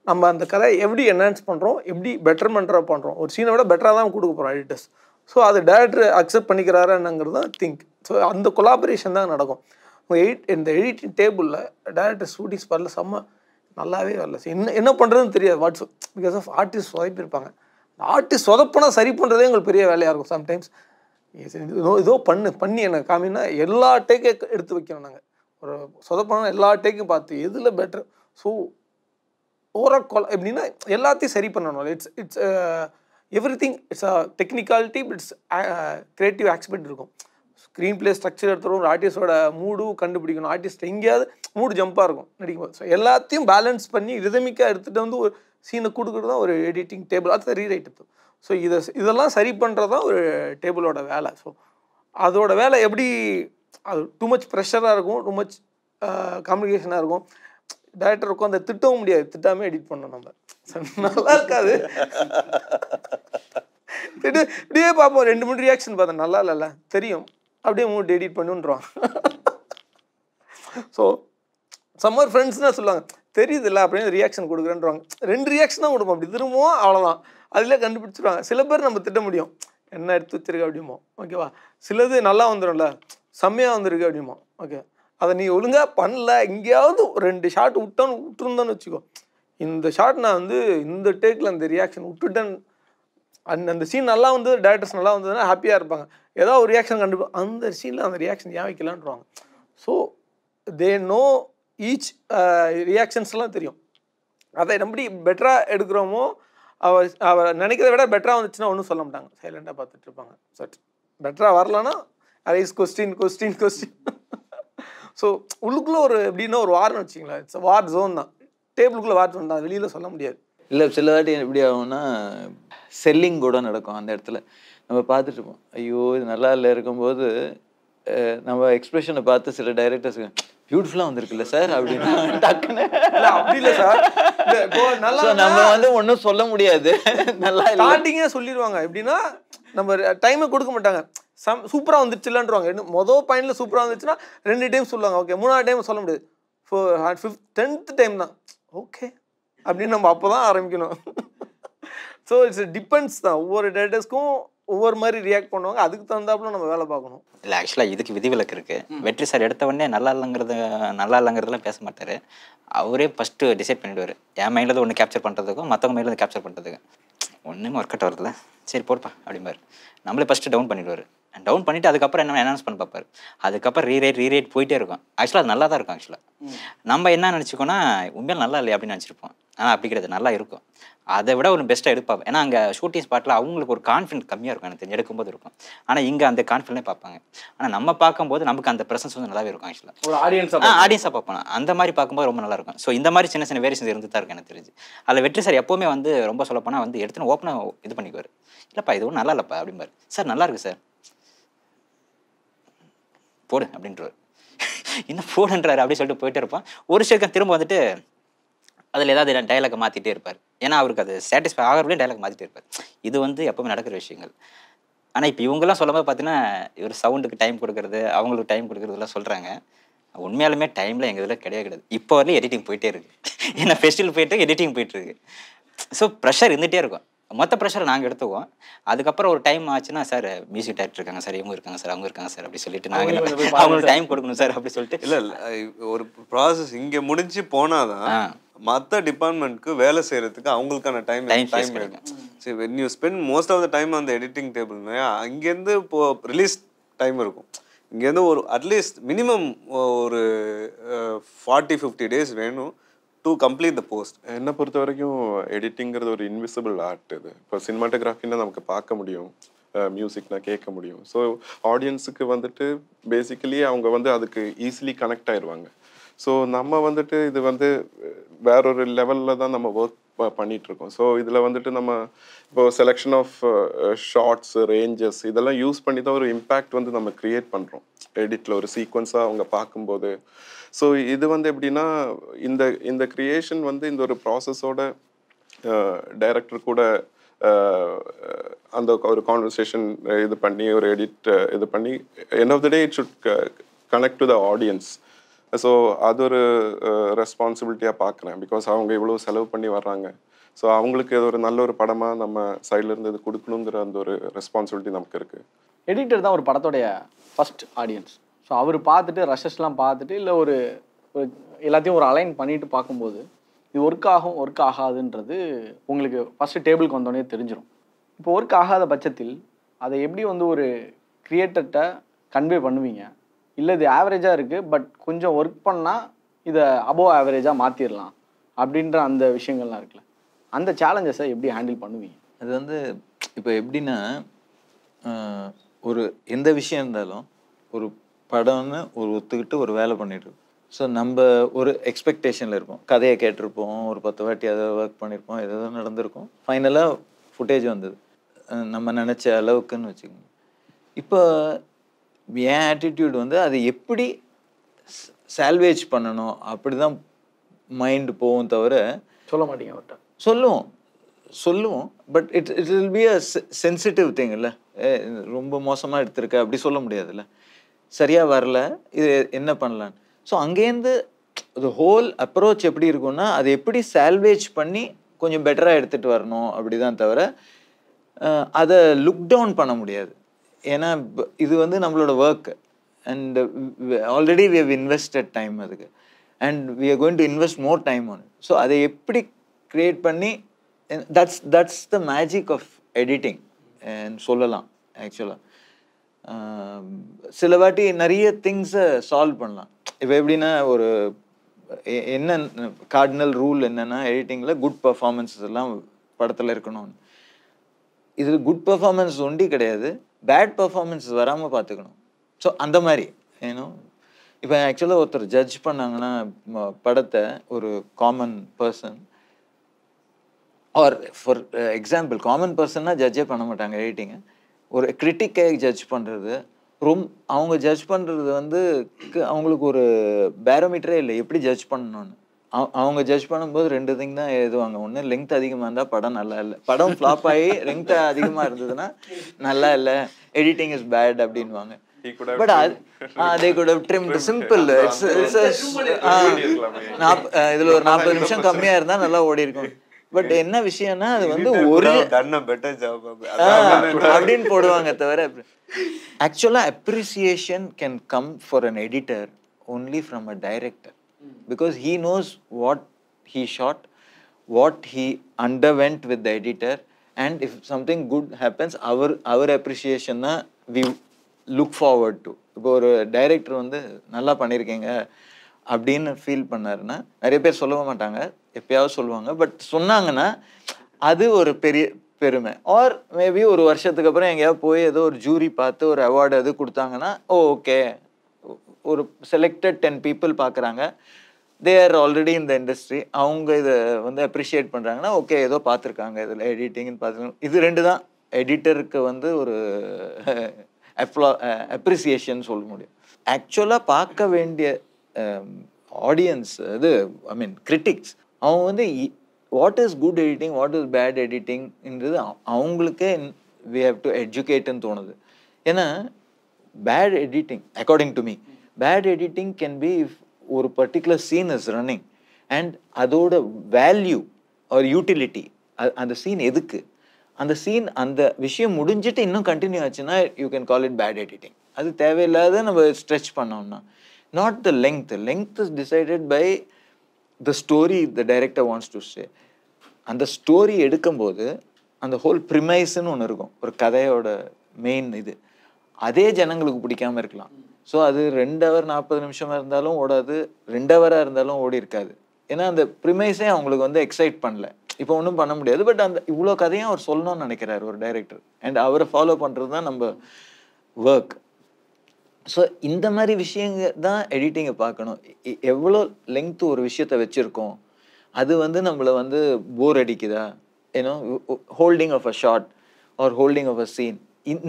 நம்ம அந்த கதை எப்படி என்ஹான்ஸ் பண்ணுறோம் எப்படி பெட்டர் பண்ணுறோம் பண்ணுறோம் ஒரு சீனை விட பெட்டராக தான் கொடுக்க போகிறோம் எடிட்டர்ஸ் ஸோ அது டேரக்டர் அக்செப்ட் என்னங்கிறது தான் திங்க் ஸோ அந்த கொலாபரேஷன் தான் நடக்கும் எயிட் இந்த எடிட்டிங் டேபிளில் டேரக்டர் ஷூட்டிங்ஸ் வரல செம்ம நல்லாவே வரல என்ன என்ன பண்ணுறதுன்னு தெரியாது வாட்ஸ் பிகாஸ் ஆஃப் ஆர்டிஸ்ட் சொதப்பிருப்பாங்க ஆர்டிஸ்ட் சொதப்பினா சரி பண்ணுறதே எங்களுக்கு பெரிய வேலையாக இருக்கும் சம்டைம்ஸ் ஏதோ பண்ணு பண்ணி என்ன காமின்னா எல்லா டேக்கே எடுத்து வைக்கணும் நாங்கள் ஒரு சொதப்பான எல்லா டேக்கும் பார்த்து எதில் பெட்ரு ஸோ ஓவரால் கொல எப்படின்னா எல்லாத்தையும் சரி பண்ணணும் it's it's everything it's a technicality it's creative aspect இருக்கும் ஸ்க்ரீன் பிளே ஸ்ட்ரக்சர் எடுத்துரும் ஒரு ஆர்டிஸ்டோட மூடும் கண்டுபிடிக்கணும் ஆர்டிஸ்ட் எங்கேயாவது மூடு ஜம்பாக இருக்கும் நடிக்கும்போது ஸோ எல்லாத்தையும் பேலன்ஸ் பண்ணி ரிதமிக்காக எடுத்துகிட்டு வந்து ஒரு சீனை கொடுக்குறது தான் ஒரு எடிட்டிங் டேபிள் அது ரீரைட்டு எடுத்து ஸோ இதை இதெல்லாம் சரி பண்ணுறது தான் ஒரு டேபிளோட வேலை ஸோ அதோட வேலை எப்படி அது டூ மச் ப்ரெஷராக இருக்கும் டூ மச் கம்யூனிகேஷனாக இருக்கும் டேரக்டர் உட்காந்து திட்டவும் முடியாது திட்டாமே எடிட் பண்ணோம் நம்ம நல்லா இருக்காது திட்டு இப்படியே பார்ப்போம் ரெண்டு மூணு ரியாக்ஷன் பார்த்தேன் நல்லா இல்லைல்ல தெரியும் அப்படியே மூணு எடிட் பண்ணுன்றான் ஸோ சம்மர் ஃப்ரெண்ட்ஸ்னா சொல்லுவாங்க தெரியுது இல்லை அப்படின்னு ரியாக்ஷன் கொடுக்குறேன்றாங்க ரெண்டு ரியாக்ஷன் தான் கொடுப்போம் அப்படி திரும்பவும் அவ்வளோதான் அதில் கண்டுபிடிச்சிருவாங்க சில பேர் நம்ம திட்ட முடியும் என்ன எடுத்து வச்சிருக்க அப்படிமோ ஓகேவா சிலது நல்லா வந்துடும்ல செம்மையாக வந்திருக்கு அப்படிமா ஓகே அதை நீ ஒழுங்காக பண்ணல எங்கேயாவது ரெண்டு ஷாட் விட்டோன்னு விட்டுருந்தோன்னு வச்சுக்கோ இந்த ஷாட் நான் வந்து இந்த டேக்கில் அந்த ரியாக்ஷன் விட்டுட்டேன் அந்த அந்த சீன் நல்லா வந்து டேரக்டர்ஸ் நல்லா வந்ததுன்னா ஹாப்பியாக இருப்பாங்க ஏதோ ஒரு ரியாக்ஷன் கண்டிப்பாக அந்த சீனில் அந்த ரியாக்ஷன் ஏன் வைக்கலான்றாங்க ஸோ தே நோ ஈச் ரியாக்ஷன்ஸ்லாம் தெரியும் அதை எப்படி பெட்டராக எடுக்கிறோமோ அவர் அவர் நினைக்கிறத விட பெட்டராக வந்துச்சுன்னா ஒன்றும் சொல்ல மாட்டாங்க சைலண்ட்டாக பார்த்துட்டு இருப்பாங்க சட் பெட்டராக வரலன்னா arise question question question so உள்ளுக்குள்ளே ஒரு எப்படின்னா ஒரு வார்னு வச்சிங்களா இட்ஸ் வார் ஜோன் தான் டேபிளுக்குள்ளே வார் ஜோன் தான் வெளியில் சொல்ல முடியாது இல்லை சில வாட்டி எப்படி ஆகும்னா செல்லிங் கூட நடக்கும் அந்த இடத்துல நம்ம பார்த்துட்டு இருப்போம் ஐயோ இது நல்லா இல்லை இருக்கும்போது நம்ம எக்ஸ்பிரஷனை பார்த்து சில டைரக்டர்ஸ் பியூட்டிஃபுல்லாக வந்திருக்குல்ல சார் அப்படின்னா டக்குன்னு அப்படி இல்லை சார் நல்லா நம்ம வந்து ஒன்றும் சொல்ல முடியாது நல்லா ஸ்டார்டிங்கே சொல்லிடுவாங்க எப்படின்னா நம்ம டைமை கொடுக்க மாட்டாங்க சம் சூப்பராக வந்துருச்சுலன்றவாங்க இன்னும் மொதல் பாயிண்டில் சூப்பராக வந்துச்சுன்னா ரெண்டு டைம் சொல்லுவாங்க ஓகே மூணாவது டைம் சொல்ல முடியாது ஃபோ ஃபிஃப்த் டென்த்து டைம் தான் ஓகே அப்படின்னு நம்ம அப்போ தான் ஆரம்பிக்கணும் ஸோ இட்ஸ் டிபெண்ட்ஸ் தான் ஒவ்வொரு டேட்டஸ்க்கும் ஒவ்வொரு மாதிரி ரியாக்ட் பண்ணுவாங்க அதுக்கு தகுந்தாப்புல நம்ம வேலை பார்க்கணும் இல்லை ஆக்சுவலாக இதுக்கு விதிவிலக்கு இருக்குது வெற்றி சார் எடுத்த உடனே நல்லா இல்லைங்கிறது நல்லா இல்லைங்கிறதுலாம் பேச மாட்டார் அவரே ஃபஸ்ட்டு டிசைட் பண்ணிவிடுவார் என் மைண்டில் ஒன்று கேப்சர் பண்ணுறதுக்கும் மற்றவங்க மைண்டில் கேப்சர் பண்ணுறதுக்கும் ஒன்றுமே ஒர்க் அவுட் வரல சரி போட்டுப்பா அப்படிம்பார் நம்மளே ஃபஸ்ட்டு டவுன் பண்ணிவிடுவார் டவுன் பண்ணிவிட்டு அதுக்கப்புறம் என்ன அனௌன்ஸ் பண்ண பார்ப்பார் அதுக்கப்புறம் ரீரேட் ரீரேட் போயிட்டே இருக்கும் ஆக்சுவலாக அது நல்லா தான் இருக்கும் ஆக்சுவலாக நம்ம என்ன நினச்சிக்கோன்னா உண்மையில் நல்லா இல்லை அப்படின்னு நினச்சிருப்போம் ஆனால் அப்படி கிடையாது நல்லா இருக்கும் அதை விட ஒரு பெஸ்ட்டாக எடுப்பாங்க ஏன்னா அங்கே ஷூட்டிங் ஸ்பாட்டில் அவங்களுக்கு ஒரு கான்ஃபிடன்ட் கம்மியாக இருக்கும் எனக்கு தெரிஞ்சு எடுக்கும்போது இருக்கும் ஆனால் இங்கே அந்த கான்ஃபிடன்ஸே பார்ப்பாங்க ஆனால் நம்ம பார்க்கும்போது நமக்கு அந்த ப்ரெசன்ஸ் வந்து நல்லாவே இருக்கும் ஆக்சுவலாக ஒரு ஆடியன்ஸாக ஆடியன்ஸாக பார்ப்போம் அந்த மாதிரி பார்க்கும்போது ரொம்ப நல்லா இருக்கும் ஸோ இந்த மாதிரி சின்ன சின்ன வேரியன்ஸ் இருந்து தான் இருக்கும் எனக்கு தெரிஞ்சு அதில் வெற்றி சார் எப்போவுமே வந்து ரொம்ப சொல்லப்போனால் வந்து எடுத்துன்னு ஓப்பனாக இது பண்ணிக்குவார் இல்லைப்பா இது ஒன்றும் நல்லா இல்லைப்பா அப்படிம்பாரு சார் நல்லா இருக்குது சார் போடு அப்படின்றார் என்ன போடுன்றாரு அப்படின்னு சொல்லிட்டு போயிட்டு இருப்பான் ஒரு செகண்ட் திரும்ப வந்துட்டு அதில் ஏதாவது டைலாக் மாற்றிட்டே இருப்பார் ஏன்னா அவருக்கு அது சாட்டிஸ்ஃபை ஆகிறவங்களே டைலாக் மாற்றிட்டே இருப்பார் இது வந்து எப்பவுமே நடக்கிற விஷயங்கள் ஆனால் இப்போ இவங்கெல்லாம் சொல்லும்போது பார்த்தீங்கன்னா இவர் சவுண்டுக்கு டைம் கொடுக்கறது அவங்களுக்கு டைம் கொடுக்கறதுலாம் சொல்கிறாங்க உண்மையாலுமே டைமில் எங்கள் இதில் கிடையாது கிடையாது இப்போ வரலையும் எடிட்டிங் போயிட்டே இருக்குது ஏன்னா ஃபெஸ்டிவல் போயிட்டு எடிட்டிங் போயிட்டுருக்கு ஸோ ப்ரெஷர் இருந்துகிட்டே இருக்கும் மொத்த ப்ரெஷரை நாங்கள் எடுத்துக்குவோம் அதுக்கப்புறம் ஒரு டைம் ஆச்சுன்னா சார் மியூசிக் டேரக்டர் இருக்காங்க சார் இவங்க இருக்காங்க சார் அவங்க இருக்காங்க சார் அப்படி சொல்லிட்டு நாங்கள் அவங்களுக்கு டைம் கொடுக்கணும் சார் அப்படி சொல்லிட்டு இல்லை ஒரு ப்ராசஸ் இங்கே முடிஞ்சு போனாதான் மற்ற டிபார்ட்மெண்ட்க்கு வேலை செய்யறதுக்கு அவங்களுக்கான டைம் டைம் சரி when you spend most of the time அந்த எடிட்டிங் டேபிள் அங்கேருந்து இப்போ ரிலீஸ் டைம் இருக்கும் இங்கேருந்து ஒரு அட்லீஸ்ட் மினிமம் ஒரு ஃபார்ட்டி ஃபிஃப்டி டேஸ் வேணும் டு கம்ப்ளீட் த போஸ்ட் என்னை பொறுத்த வரைக்கும் எடிட்டிங்கிறது ஒரு இன்விசிபிள் ஆர்ட் இது இப்போ சினிமாட்டோகிராஃபின்னா நமக்கு பார்க்க முடியும் மியூசிக்னா கேட்க முடியும் ஸோ ஆடியன்ஸுக்கு வந்துட்டு பேசிக்கலி அவங்க வந்து அதுக்கு ஈஸிலி கனெக்ட் ஆயிடுவாங்க ஸோ நம்ம வந்துட்டு இது வந்து வேற ஒரு லெவலில் தான் நம்ம ஒர்க் பண்ணிகிட்ருக்கோம் ஸோ இதில் வந்துட்டு நம்ம இப்போ செலெக்ஷன் ஆஃப் ஷார்ட்ஸ் ரேஞ்சஸ் இதெல்லாம் யூஸ் பண்ணி தான் ஒரு இம்பேக்ட் வந்து நம்ம க்ரியேட் பண்ணுறோம் எடிட்டில் ஒரு சீக்வன்ஸாக அவங்க பார்க்கும்போது ஸோ இது வந்து எப்படின்னா இந்த இந்த கிரியேஷன் வந்து இந்த ஒரு ப்ராசஸோட டைரக்டர் கூட அந்த ஒரு கான்வர்சேஷன் இது பண்ணி ஒரு எடிட் இது பண்ணி end of the day it should connect to the audience so அது ஒரு ரெஸ்பான்சிபிலிட்டியாக பார்க்குறேன் பிகாஸ் அவங்க இவ்வளோ செலவு பண்ணி வர்றாங்க ஸோ அவங்களுக்கு அது ஒரு நல்ல ஒரு படமாக நம்ம சைட்லேருந்து இது கொடுக்கணுங்கிற அந்த ஒரு ரெஸ்பான்சிபிலிட்டி நமக்கு இருக்குது எடிட்டர் தான் ஒரு படத்தோடைய ஃபஸ்ட் ஆடியன்ஸ் ஸோ அவர் பார்த்துட்டு ரஷஸ்லாம் பார்த்துட்டு இல்லை ஒரு எல்லாத்தையும் ஒரு அலைன் பண்ணிட்டு பார்க்கும்போது இது ஒர்க் ஆகும் ஒர்க் ஆகாதுன்றது உங்களுக்கு ஃபஸ்ட்டு டேபிளுக்கு வந்தோடனே தெரிஞ்சிடும் இப்போ ஒர்க் ஆகாத பட்சத்தில் அதை எப்படி வந்து ஒரு கிரியேட்டர்கிட்ட கன்வே பண்ணுவீங்க இல்லை இது ஆவரேஜாக இருக்குது பட் கொஞ்சம் ஒர்க் பண்ணால் இதை அபோவ் ஆவரேஜாக மாற்றிடலாம் அப்படின்ற அந்த விஷயங்கள்லாம் இருக்குல்ல அந்த சேலஞ்சஸை எப்படி ஹேண்டில் பண்ணுவீங்க அது வந்து இப்போ எப்படின்னா ஒரு எந்த விஷயம் இருந்தாலும் ஒரு படம்னு ஒரு ஒத்துக்கிட்டு ஒரு வேலை பண்ணிட்டு ஸோ நம்ம ஒரு எக்ஸ்பெக்டேஷனில் இருப்போம் கதையை கேட்டிருப்போம் ஒரு பத்து வாட்டி அதை ஒர்க் பண்ணியிருப்போம் எதோ நடந்திருக்கும் ஃபைனலாக ஃபுட்டேஜ் வந்தது நம்ம நினச்ச அளவுக்குன்னு வச்சுக்கோங்க இப்போ என் ஆட்டிடியூட் வந்து அது எப்படி சால்வேஜ் பண்ணணும் அப்படி தான் மைண்டு போகும் தவிர சொல்ல மாட்டீங்க அவர்கிட்ட சொல்லுவோம் சொல்லுவோம் but it it will be a sensitive thing இல்லை ரொம்ப மோசமாக எடுத்திருக்க அப்படி சொல்ல முடியாதுல்ல சரியாக வரல இது என்ன பண்ணலான்னு ஸோ அங்கேருந்து இது ஹோல் அப்ரோச் எப்படி இருக்கும்னா அதை எப்படி சால்வேஜ் பண்ணி கொஞ்சம் பெட்டராக எடுத்துகிட்டு வரணும் அப்படி தான் தவிர அதை லுக் டவுன் பண்ண முடியாது ஏன்னா இது வந்து நம்மளோட work and already we have invested time அதுக்கு and we are going to invest more time on so அதை எப்படி க்ரியேட் பண்ணி that's that's the magic of editing சொல்லலாம் ஆக்சுவலாக சில வாட்டி நிறைய திங்ஸை சால்வ் பண்ணலாம் இப்போ எப்படின்னா ஒரு என்ன கார்டினல் ரூல் என்னென்னா எடிட்டிங்கில் குட் பர்ஃபார்மன்ஸஸ் எல்லாம் படத்தில் இருக்கணும்னு இதில் குட் பர்ஃபார்மன்ஸ் ஒண்டி கிடையாது பேட் பர்ஃபார்மன்ஸ் வராமல் பார்த்துக்கணும் ஸோ அந்த மாதிரி ஏன்னோ இப்போ ஆக்சுவலாக ஒருத்தர் ஜட்ஜ் பண்ணாங்கன்னா படத்தை ஒரு common person or for example common பர்சன்னா ஜட்ஜே பண்ண மாட்டாங்க எடிட்டிங்கை ஒரு கிரிட்டிக்கை ஜட்ஜ் பண்ணுறது ரொம் அவங்க ஜட்ஜ் பண்ணுறது வந்து அவங்களுக்கு ஒரு பேரோமீட்டரே இல்லை எப்படி ஜட்ஜ் பண்ணணும்னு அவங்க ஜட்ஜ் பண்ணும்போது ரெண்டு திங் தான் எழுதுவாங்க ஒன்று லெங்க் அதிகமாக இருந்தால் படம் நல்லா இல்லை படம் ஃப்ளாப் ஆகி லெங்க் அதிகமாக இருந்ததுன்னா நல்லா இல்லை எடிட்டிங் இஸ் பேட் அப்படின்வாங்க பட் ட்ரிம் சிம்பிள் இதில் ஒரு நாற்பது நிமிஷம் கம்மியா இருந்தா நல்லா ஓடி இருக்கும் பட் என்ன விஷயம்னா அது வந்து ஒரு அப்படின்னு போடுவாங்க தவிர ஆக்சுவலா appreciation can come for an editor only from a director because he knows what he shot what he underwent with the editor and if something good happens அவர் அவர் அப்ரிசியேஷன் தான் வி லுக் ஃபார்வர்ட் டு இப்போ ஒரு director வந்து நல்லா பண்ணியிருக்கீங்க அப்படின்னு feel பண்ணாருன்னா நிறைய பேர் சொல்லவே மாட்டாங்க எப்பயாவது சொல்லுவாங்க பட் சொன்னாங்கன்னா அது ஒரு பெரிய பெருமை ஆர் மேபி ஒரு வருஷத்துக்கு அப்புறம் எங்கேயாவது போய் ஏதோ ஒரு ஜூரி பார்த்து ஒரு அவார்டு எது கொடுத்தாங்கன்னா ஓ ஓகே ஒரு செலக்டட் டென் பீப்புள் பார்க்குறாங்க தே ஆர் ஆல்ரெடி இந்த இண்டஸ்ட்ரி அவங்க இதை வந்து அப்ரிஷியேட் பண்ணுறாங்கன்னா ஓகே ஏதோ பார்த்துருக்காங்க இதில் எடிட்டிங்னு பார்த்துருக்காங்க இது ரெண்டு தான் எடிட்டருக்கு வந்து ஒரு அப்ளா அப்ரிசியேஷன் சொல்ல முடியும் ஆக்சுவலாக பார்க்க வேண்டிய ஆடியன்ஸ் இது ஐ மீன் கிரிட்டிக்ஸ் அவன் வந்து what is good editing what is bad எடிட்டிங்ன்றது அவங்களுக்கே வி ஹேவ் டு எஜுகேட்டுன்னு தோணுது ஏன்னா bad editing according to me bad editing can be if ஒரு particular scene is running and அதோட வேல்யூ ஒரு யூட்டிலிட்டி அந்த சீன் எதுக்கு அந்த சீன் அந்த விஷயம் முடிஞ்சிட்டு இன்னும் கண்டினியூ ஆச்சுன்னா you can call it bad editing அது தேவையில்லாத நம்ம ஸ்ட்ரெச் பண்ணோம்னா not the length length is decided by the story the director wants to stay அந்த ஸ்டோரி எடுக்கும்போது அந்த ஹோல் ப்ரிமைஸ்ன்னு ஒன்று இருக்கும் ஒரு கதையோட மெயின் இது அதே ஜனங்களுக்கு பிடிக்காம இருக்கலாம் ஸோ அது ரெண்டு ஹவர் நாற்பது நிமிஷமாக இருந்தாலும் ஓடாது ரெண்டு ஹவராக இருந்தாலும் ஓடி இருக்காது ஏன்னா அந்த ப்ரிமைஸே அவங்களுக்கு வந்து எக்ஸைட் பண்ணல இப்போ ஒன்றும் பண்ண முடியாது பட் அந்த இவ்வளோ கதையும் அவர் சொல்லணும்னு நினைக்கிறார் ஒரு டைரக்டர் அண்ட் அவரை ஃபாலோ பண்ணுறது தான் நம்ம ஒர்க் ஸோ இந்த மாதிரி விஷயங்க தான் எடிட்டிங்கை பார்க்கணும் எவ்வளோ லெங்க்த் ஒரு விஷயத்த வச்சுருக்கோம் அது வந்து நம்மளை வந்து போர் அடிக்குதா ஏன்னோ holding of a shot or holding of a scene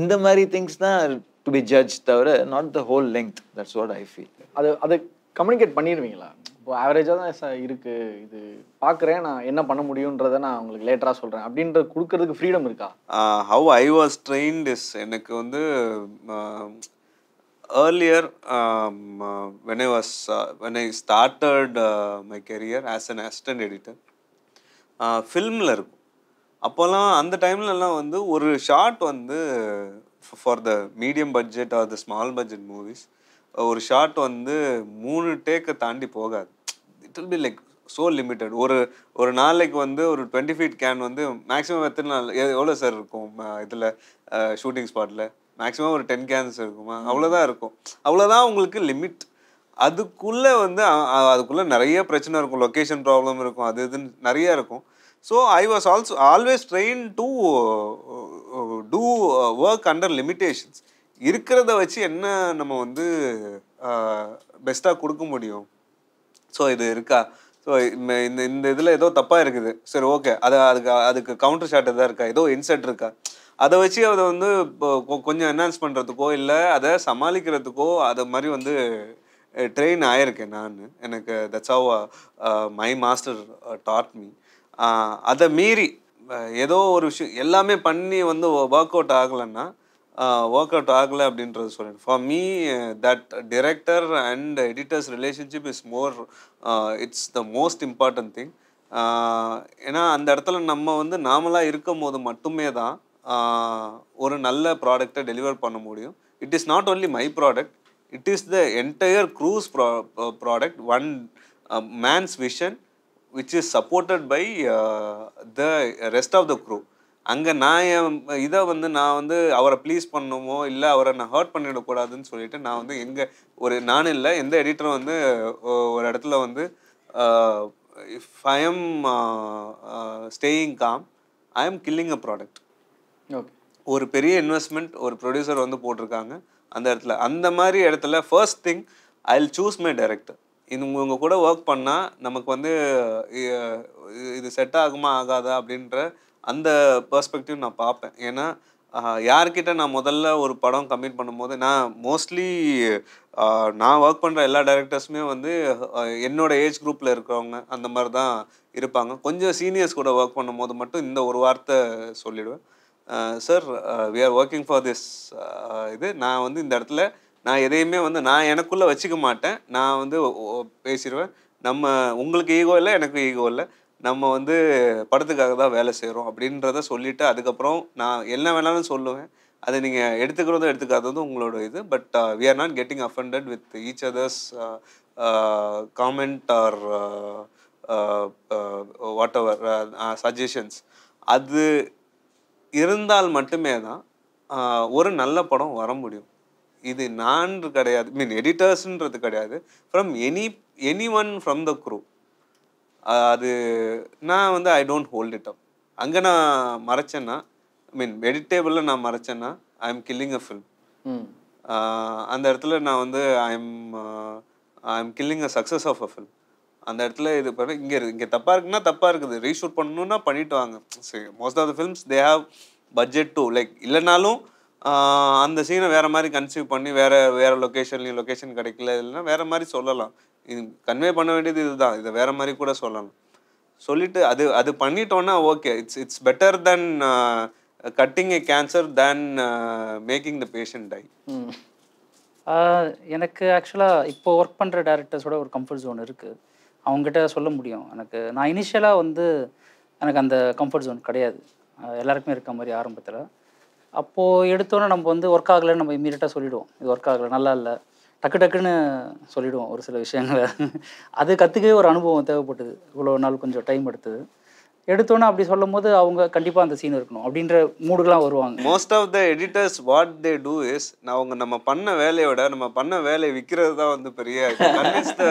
இந்த மாதிரி திங்ஸ் தான் டு பி ஜட்ஜ் தவிர not the whole length that's what I feel அது அது கம்யூனிகேட் பண்ணிடுவீங்களா இப்போ ஆவரேஜாக தான் இருக்குது இது பார்க்குறேன் நான் என்ன பண்ண முடியுன்றதை நான் உங்களுக்கு லேட்டராக சொல்கிறேன் அப்படின்ற கொடுக்கறதுக்கு ஃப்ரீடம் இருக்கா how I was trained is எனக்கு வந்து earlier um, was uh, when I was uh, when I started uh, my career ஃபில்மில் uh, இருக்கும் அப்போல்லாம் அந்த டைம்லலாம் வந்து ஒரு ஷார்ட் வந்து for the medium budget or the small budget movies ஒரு ஷார்ட் வந்து மூணு டேக்கை தாண்டி போகாது it will be like so limited ஒரு ஒரு நாளைக்கு வந்து ஒரு டுவெண்ட்டி ஃபீட் கேன் வந்து மேக்ஸிமம் எத்தனை நாள் எவ்வளோ சார் இருக்கும் இதில் ஷூட்டிங் ஸ்பாட்டில் மேக்ஸிமம் ஒரு டென் கேன்ஸ் இருக்குமா அவ்வளோதான் இருக்கும் அவ்வளோதான் உங்களுக்கு லிமிட் அதுக்குள்ளே வந்து அதுக்குள்ளே நிறைய பிரச்சனை இருக்கும் லொக்கேஷன் ப்ராப்ளம் இருக்கும் அது இதுன்னு நிறையா இருக்கும் so I was also always train to do work under limitations இருக்கிறத வச்சு என்ன நம்ம வந்து பெஸ்ட்டாக கொடுக்க முடியும் ஸோ இது இருக்கா ஸோ இந்த இந்த இதில் ஏதோ தப்பாக இருக்குது சரி ஓகே அது அதுக்கு அதுக்கு கவுண்டர் ஷாட் எதாவது இருக்கா ஏதோ இன்செட் இருக்கா அதை வச்சு அதை வந்து கொஞ்சம் என்ஹான்ஸ் பண்ணுறதுக்கோ இல்லை அதை சமாளிக்கிறதுக்கோ அதை மாதிரி வந்து ட்ரெயின் ஆயிருக்கேன் நான் எனக்கு that's how my master taught me அதை மீறி ஏதோ ஒரு விஷயம் எல்லாமே பண்ணி வந்து ஒர்க் அவுட் ஆகலைன்னா ஒர்க் அவுட் ஆகலை அப்படின்றது சொல்லணும் for me that director and editors relationship is more it's the most important thing ஏன்னா அந்த இடத்துல நம்ம வந்து நாமளாக இருக்கும் போது மட்டுமே தான் ஒரு நல்ல ப்ராடக்டை டெலிவர் பண்ண முடியும் it is not only my product it is the entire crew's ப்ரா product one man's vision which is supported by the rest of the crew அங்கே நான் என் இதை வந்து நான் வந்து அவரை ப்ளீஸ் பண்ணுமோ இல்லை அவரை நான் ஹர்ட் பண்ணிடக்கூடாதுன்னு சொல்லிட்டு நான் வந்து எங்கே ஒரு நான் இல்லை எந்த எடிட்டரும் வந்து ஒரு இடத்துல வந்து if I am staying calm I am killing a product ஒரு பெரிய இன்வெஸ்ட்மெண்ட் ஒரு ப்ரொடியூசர் வந்து போட்டிருக்காங்க அந்த இடத்துல அந்த மாதிரி இடத்துல first thing I'll choose my director இது இவங்க கூட ஒர்க் பண்ணால் நமக்கு வந்து இது செட் ஆகுமா ஆகாதா அப்படின்ற அந்த பர்ஸ்பெக்டிவ் நான் பார்ப்பேன் ஏன்னா யார்கிட்ட நான் முதல்ல ஒரு படம் கம்மிட் பண்ணும்போது நான் மோஸ்ட்லி நான் ஒர்க் பண்ணுற எல்லா டேரக்டர்ஸுமே வந்து என்னோட ஏஜ் குரூப்பில் இருக்கிறவங்க அந்த மாதிரி தான் இருப்பாங்க கொஞ்சம் சீனியர்ஸ் கூட ஒர்க் பண்ணும்போது மட்டும் இந்த ஒரு வார்த்தை சொல்லிவிடுவேன் sir we are working for this இது நான் வந்து இந்த இடத்துல நான் எதையுமே வந்து நான் எனக்குள்ளே வச்சுக்க மாட்டேன் நான் வந்து பேசிடுவேன் நம்ம உங்களுக்கு ஈகோ இல்லை எனக்கு ஈகோ இல்லை நம்ம வந்து படத்துக்காக தான் வேலை செய்கிறோம் அப்படின்றத சொல்லிவிட்டு அதுக்கப்புறம் நான் என்ன வேணாலும் சொல்லுவேன் அதை நீங்கள் எடுத்துக்கிறதும் எடுத்துக்காததும் உங்களோட இது but we are not getting offended with each others comment or whatever suggestions அது இருந்தால் மட்டுமே தான் ஒரு நல்ல படம் வர முடியும் இது நான் கிடையாது மீன் எடிட்டர்ஸ்ன்றது கிடையாது from any any one from the crew அது நான் வந்து I don't hold it up அங்கே நான் மறைச்சேன்னா மீன் வெஜிடேபிளில் நான் மறைச்சேன்னா I am killing a film அந்த இடத்துல நான் வந்து I am I am killing a success of a film அந்த இடத்துல இது பண்ண இங்கே இங்கே தப்பாக இருக்குன்னா தப்பாக இருக்குது ரீஷூட் பண்ணணும்னா பண்ணிட்டு வாங்க சரி most of the films they have budget too like இல்லைனாலும் அந்த சீனை வேறு மாதிரி கன்சீவ் பண்ணி வேறு வேறு லொக்கேஷன்லையும் லொக்கேஷன் கிடைக்கல இல்லைன்னா வேறு மாதிரி சொல்லலாம் இது கன்வே பண்ண வேண்டியது இதுதான் இதை வேற மாதிரி கூட சொல்லலாம் சொல்லிட்டு அது அது பண்ணிட்டோன்னா okay it's it's better then cutting a cancer then making the patient I எனக்கு ஆக்சுவலாக இப்போ ஒர்க் பண்ணுற டேரக்டர்ஸோட ஒரு கம்ஃபர்ட் ஜோன் இருக்குது அவங்ககிட்ட சொல்ல முடியும் எனக்கு நான் இனிஷியலாக வந்து எனக்கு அந்த கம்ஃபர்ட் ஜோன் கிடையாது எல்லாருக்குமே இருக்க மாதிரி ஆரம்பத்தில் அப்போது எடுத்தோன்னே நம்ம வந்து ஒர்க் ஆகலைன்னு நம்ம இம்மீடியட்டாக சொல்லிவிடுவோம் இது ஒர்க் ஆகலை நல்லா இல்லை டக்கு டக்குன்னு சொல்லிவிடுவோம் ஒரு சில விஷயங்களை அது கற்றுக்கவே ஒரு அனுபவம் தேவைப்பட்டது இவ்வளோ நாள் கொஞ்சம் டைம் எடுத்தது எடுத்தோன்னே அப்படி சொல்லும் போது அவங்க கண்டிப்பாக அந்த சீன் இருக்கணும் அப்படின்ற மூடுகளாக வருவாங்க most of the editors what they do is நான் அவங்க நம்ம பண்ண வேலையோட நம்ம பண்ண வேலையை விற்கிறது தான் வந்து பெரிய convince the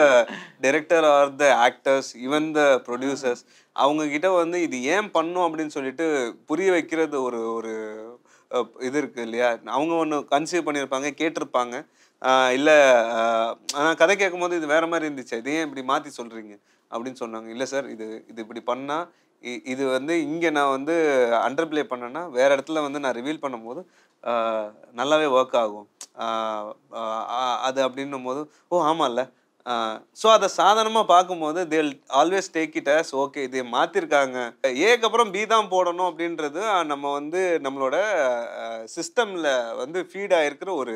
director or the actors even the producers அவங்க கிட்ட வந்து இது ஏன் பண்ணும் அப்படின்னு சொல்லிட்டு புரிய வைக்கிறது ஒரு ஒரு இது இருக்குது இல்லையா அவங்க ஒன்று கன்சீவ் பண்ணியிருப்பாங்க கேட்டிருப்பாங்க இல்லை ஆனால் கதை கேட்கும்போது இது வேற மாதிரி இருந்துச்சு இதையும் இப்படி மாற்றி சொல்கிறீங்க அப்படின்னு சொன்னாங்க இல்லை சார் இது இது இப்படி பண்ணால் இது வந்து இங்கே நான் வந்து அண்டர் பிளே பண்ணேன்னா வேறு இடத்துல வந்து நான் ரிவீல் பண்ணும்போது நல்லாவே ஒர்க் ஆகும் அது அப்படின்னும் போது ஓ ஆமாம்ல ஸோ அதை சாதனமாக பார்க்கும்போது they'll always take it as okay இதை மாற்றிருக்காங்க ஏக்கு அப்புறம் பி தான் போடணும் அப்படின்றது நம்ம வந்து நம்மளோட சிஸ்டமில் வந்து ஃபீடாக இருக்கிற ஒரு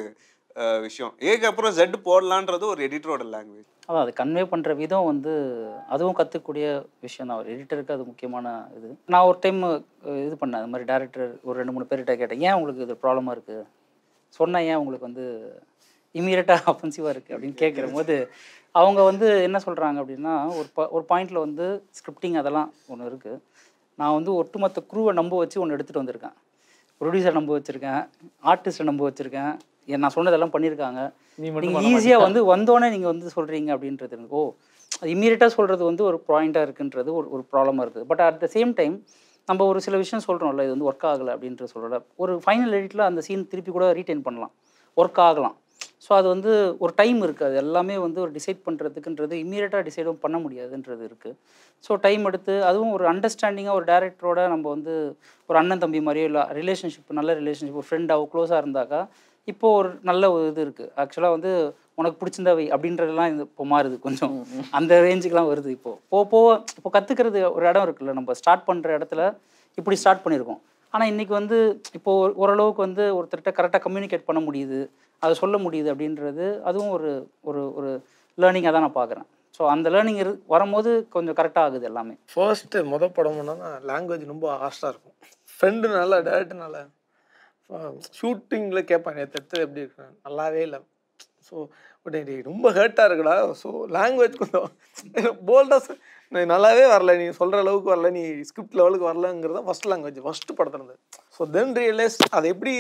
விஷயம் ஏக்கு அப்புறம் ஜெட் போடலான்றது ஒரு எடிட்டரோட லாங்குவேஜ் அதான் அது கன்வே பண்ணுற விதம் வந்து அதுவும் கற்றுக்கூடிய விஷயம் தான் ஒரு எடிட்டருக்கு அது முக்கியமான இது நான் ஒரு டைம் இது பண்ணேன் அது மாதிரி டேரக்டர் ஒரு ரெண்டு மூணு பேர்கிட்ட கேட்டேன் ஏன் உங்களுக்கு இது ப்ராப்ளமாக இருக்குது சொன்னால் ஏன் உங்களுக்கு வந்து இமீடியட்டாக அஃபென்சிவாக இருக்குது அப்படின்னு கேட்குற போது அவங்க வந்து என்ன சொல்கிறாங்க அப்படின்னா ஒரு ப ஒரு பாயிண்டில் வந்து ஸ்கிரிப்டிங் அதெல்லாம் ஒன்று இருக்குது நான் வந்து ஒட்டுமொத்த குரூவை நம்ப வச்சு ஒன்று எடுத்துகிட்டு வந்திருக்கேன் ப்ரொடியூசரை நம்ப வச்சுருக்கேன் ஆர்டிஸ்ட்டை நம்ப வச்சுருக்கேன் நான் சொன்னதெல்லாம் பண்ணியிருக்காங்க நீங்கள் ஈஸியாக வந்து வந்தோடனே நீங்கள் வந்து சொல்கிறீங்க அப்படின்றது எனக்கு ஓ இம்மீடியட்டாக சொல்கிறது வந்து ஒரு பாயிண்ட்டாக இருக்குன்றது ஒரு ஒரு ப்ராப்ளமாக இருக்குது but at the same time நம்ம ஒரு சில விஷயம் சொல்கிறோம்ல இது வந்து ஒர்க் ஆகலை அப்படின்ற சொல்கிறோட ஒரு ஃபைனல் எடிட்டில் அந்த சீன் திருப்பி கூட ரீட்டைன் பண்ணலாம் ஒர்க் ஆகலாம் ஸோ அது வந்து ஒரு டைம் இருக்குது அது எல்லாமே வந்து ஒரு டிசைட் பண்ணுறதுக்குன்றது இம்மீடியட்டாக டிசைடும் பண்ண முடியாதுன்றது இருக்குது ஸோ டைம் எடுத்து அதுவும் ஒரு அண்டர்ஸ்டாண்டிங்காக ஒரு டேரக்டரோட நம்ம வந்து ஒரு அண்ணன் தம்பி மாதிரியோ இல்லை ரிலேஷன்ஷிப் நல்ல ரிலேஷன்ஷிப் ஒரு ஃப்ரெண்டாகவோ க்ளோஸாக இருந்தாக்கா இப்போது ஒரு நல்ல ஒரு இது இருக்குது ஆக்சுவலாக வந்து உனக்கு பிடிச்சிருந்தவை அப்படின்றதெல்லாம் இது இப்போ மாறுது கொஞ்சம் அந்த ரேஞ்சுக்கெலாம் வருது இப்போது போக போக இப்போ கற்றுக்கிறது ஒரு இடம் இருக்குல்ல நம்ம ஸ்டார்ட் பண்ணுற இடத்துல இப்படி ஸ்டார்ட் பண்ணியிருக்கோம் ஆனால் இன்றைக்கி வந்து இப்போது ஓரளவுக்கு வந்து ஒருத்தர்கிட்ட கரெக்டாக கம்யூனிகேட் பண்ண முடியுது அதை சொல்ல முடியுது அப்படின்றது அதுவும் ஒரு ஒரு ஒரு லேர்னிங்காக தான் நான் பார்க்குறேன் ஸோ அந்த லேர்னிங் இரு வரும்போது கொஞ்சம் கரெக்டாக ஆகுது எல்லாமே ஃபர்ஸ்ட்டு முத படம் பண்ணால் லாங்குவேஜ் ரொம்ப ஹாஸ்டாக இருக்கும் ஃப்ரெண்டு நல்லா டேரக்டர் நல்லா ஷூட்டிங்கில் கேட்பாங்க தத்து எப்படி இருக்கிறேன் நல்லாவே இல்லை ஸோ அப்படி ரொம்ப ஹேர்ட்டாக இருக்குடா ஸோ லாங்குவேஜ் கொஞ்சம் போல்டாக நீ நல்லாவே வரல நீ சொல்கிற அளவுக்கு வரல நீ ஸ்கிரிப்ட் லெவலுக்கு வரலங்கிறத ஃபஸ்ட் லாங்குவேஜ் ஃபஸ்ட்டு படத்துலேருந்து ஸோ தென் ரியலைஸ் அதை எப்படி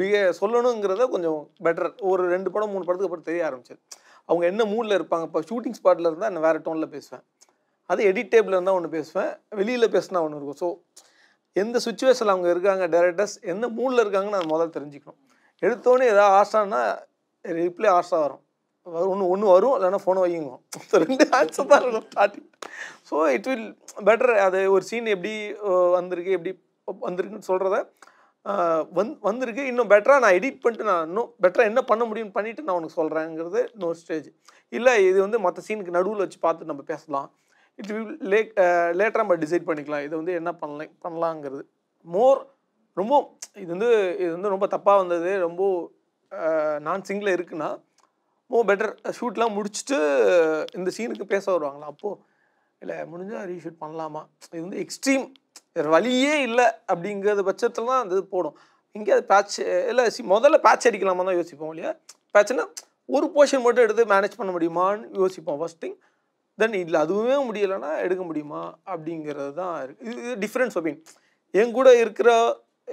பிஹே சொல்லணுங்கிறத கொஞ்சம் பெட்டர் ஒரு ரெண்டு படம் மூணு படத்துக்கு அப்புறம் தெரிய ஆரம்பிச்சது அவங்க என்ன மூடில் இருப்பாங்க இப்போ ஷூட்டிங் ஸ்பாட்டில் இருந்தால் நான் வேறு டோனில் பேசுவேன் அது எடிட் டேபிள் இருந்தால் ஒன்று பேசுவேன் வெளியில் பேசினா ஒன்று இருக்கும் ஸோ எந்த சுச்சுவேஷனில் அவங்க இருக்காங்க டேரக்டர்ஸ் எந்த மூடில் இருக்காங்கன்னு நான் முதல்ல தெரிஞ்சுக்கணும் எடுத்தோடனே ஏதாவது ஆஸ்டானா ரிப்ளை ஆஸ்டா வரும் ஒன்று ஒன்று வரும் இல்லைன்னா ஃபோனை வைங்க ரெண்டு ஆன்சர் தான் இருக்கும் starting so it will better அது ஒரு சீன் எப்படி வந்திருக்கு எப்படி வந்திருக்குன்னு சொல்கிறத வந் வந்திருக்கு இன்னும் பெட்டராக நான் எடிட் பண்ணிட்டு நான் இன்னும் பெட்டராக என்ன பண்ண முடியும்னு பண்ணிவிட்டு நான் உனக்கு சொல்கிறேங்கிறது இன்னொரு ஸ்டேஜ் இல்லை இது வந்து மற்ற சீனுக்கு நடுவில் வச்சு பார்த்து நம்ம பேசலாம் இட் வில் லேட் லேட்டராக நம்ம டிசைட் பண்ணிக்கலாம் இது வந்து என்ன பண்ணலாம் பண்ணலாங்கிறது மோர் ரொம்ப இது வந்து இது வந்து ரொம்ப தப்பாக வந்தது ரொம்ப நான் சிங்கில் இருக்குன்னா மோ பெட்டர் ஷூட்லாம் முடிச்சுட்டு இந்த சீனுக்கு பேச வருவாங்களா அப்போது இல்லை முடிஞ்சால் ரீஷூட் பண்ணலாமா இது வந்து எக்ஸ்ட்ரீம் வழியே இல்லை அப்படிங்கிறது பட்சத்தில் தான் இது போடும் இங்கே அது பேட்ச் இல்லை சி முதல்ல பேட்ச் அடிக்கலாமா தான் யோசிப்போம் இல்லையா பேட்ச்னா ஒரு போர்ஷன் மட்டும் எடுத்து மேனேஜ் பண்ண முடியுமான்னு யோசிப்போம் ஃபஸ்ட் திங் தென் இதில் அதுவுமே முடியலைன்னா எடுக்க முடியுமா அப்படிங்கிறது தான் இருக்குது இது டிஃப்ரென்ஸ் ஒப்பீனியன் என் கூட இருக்கிற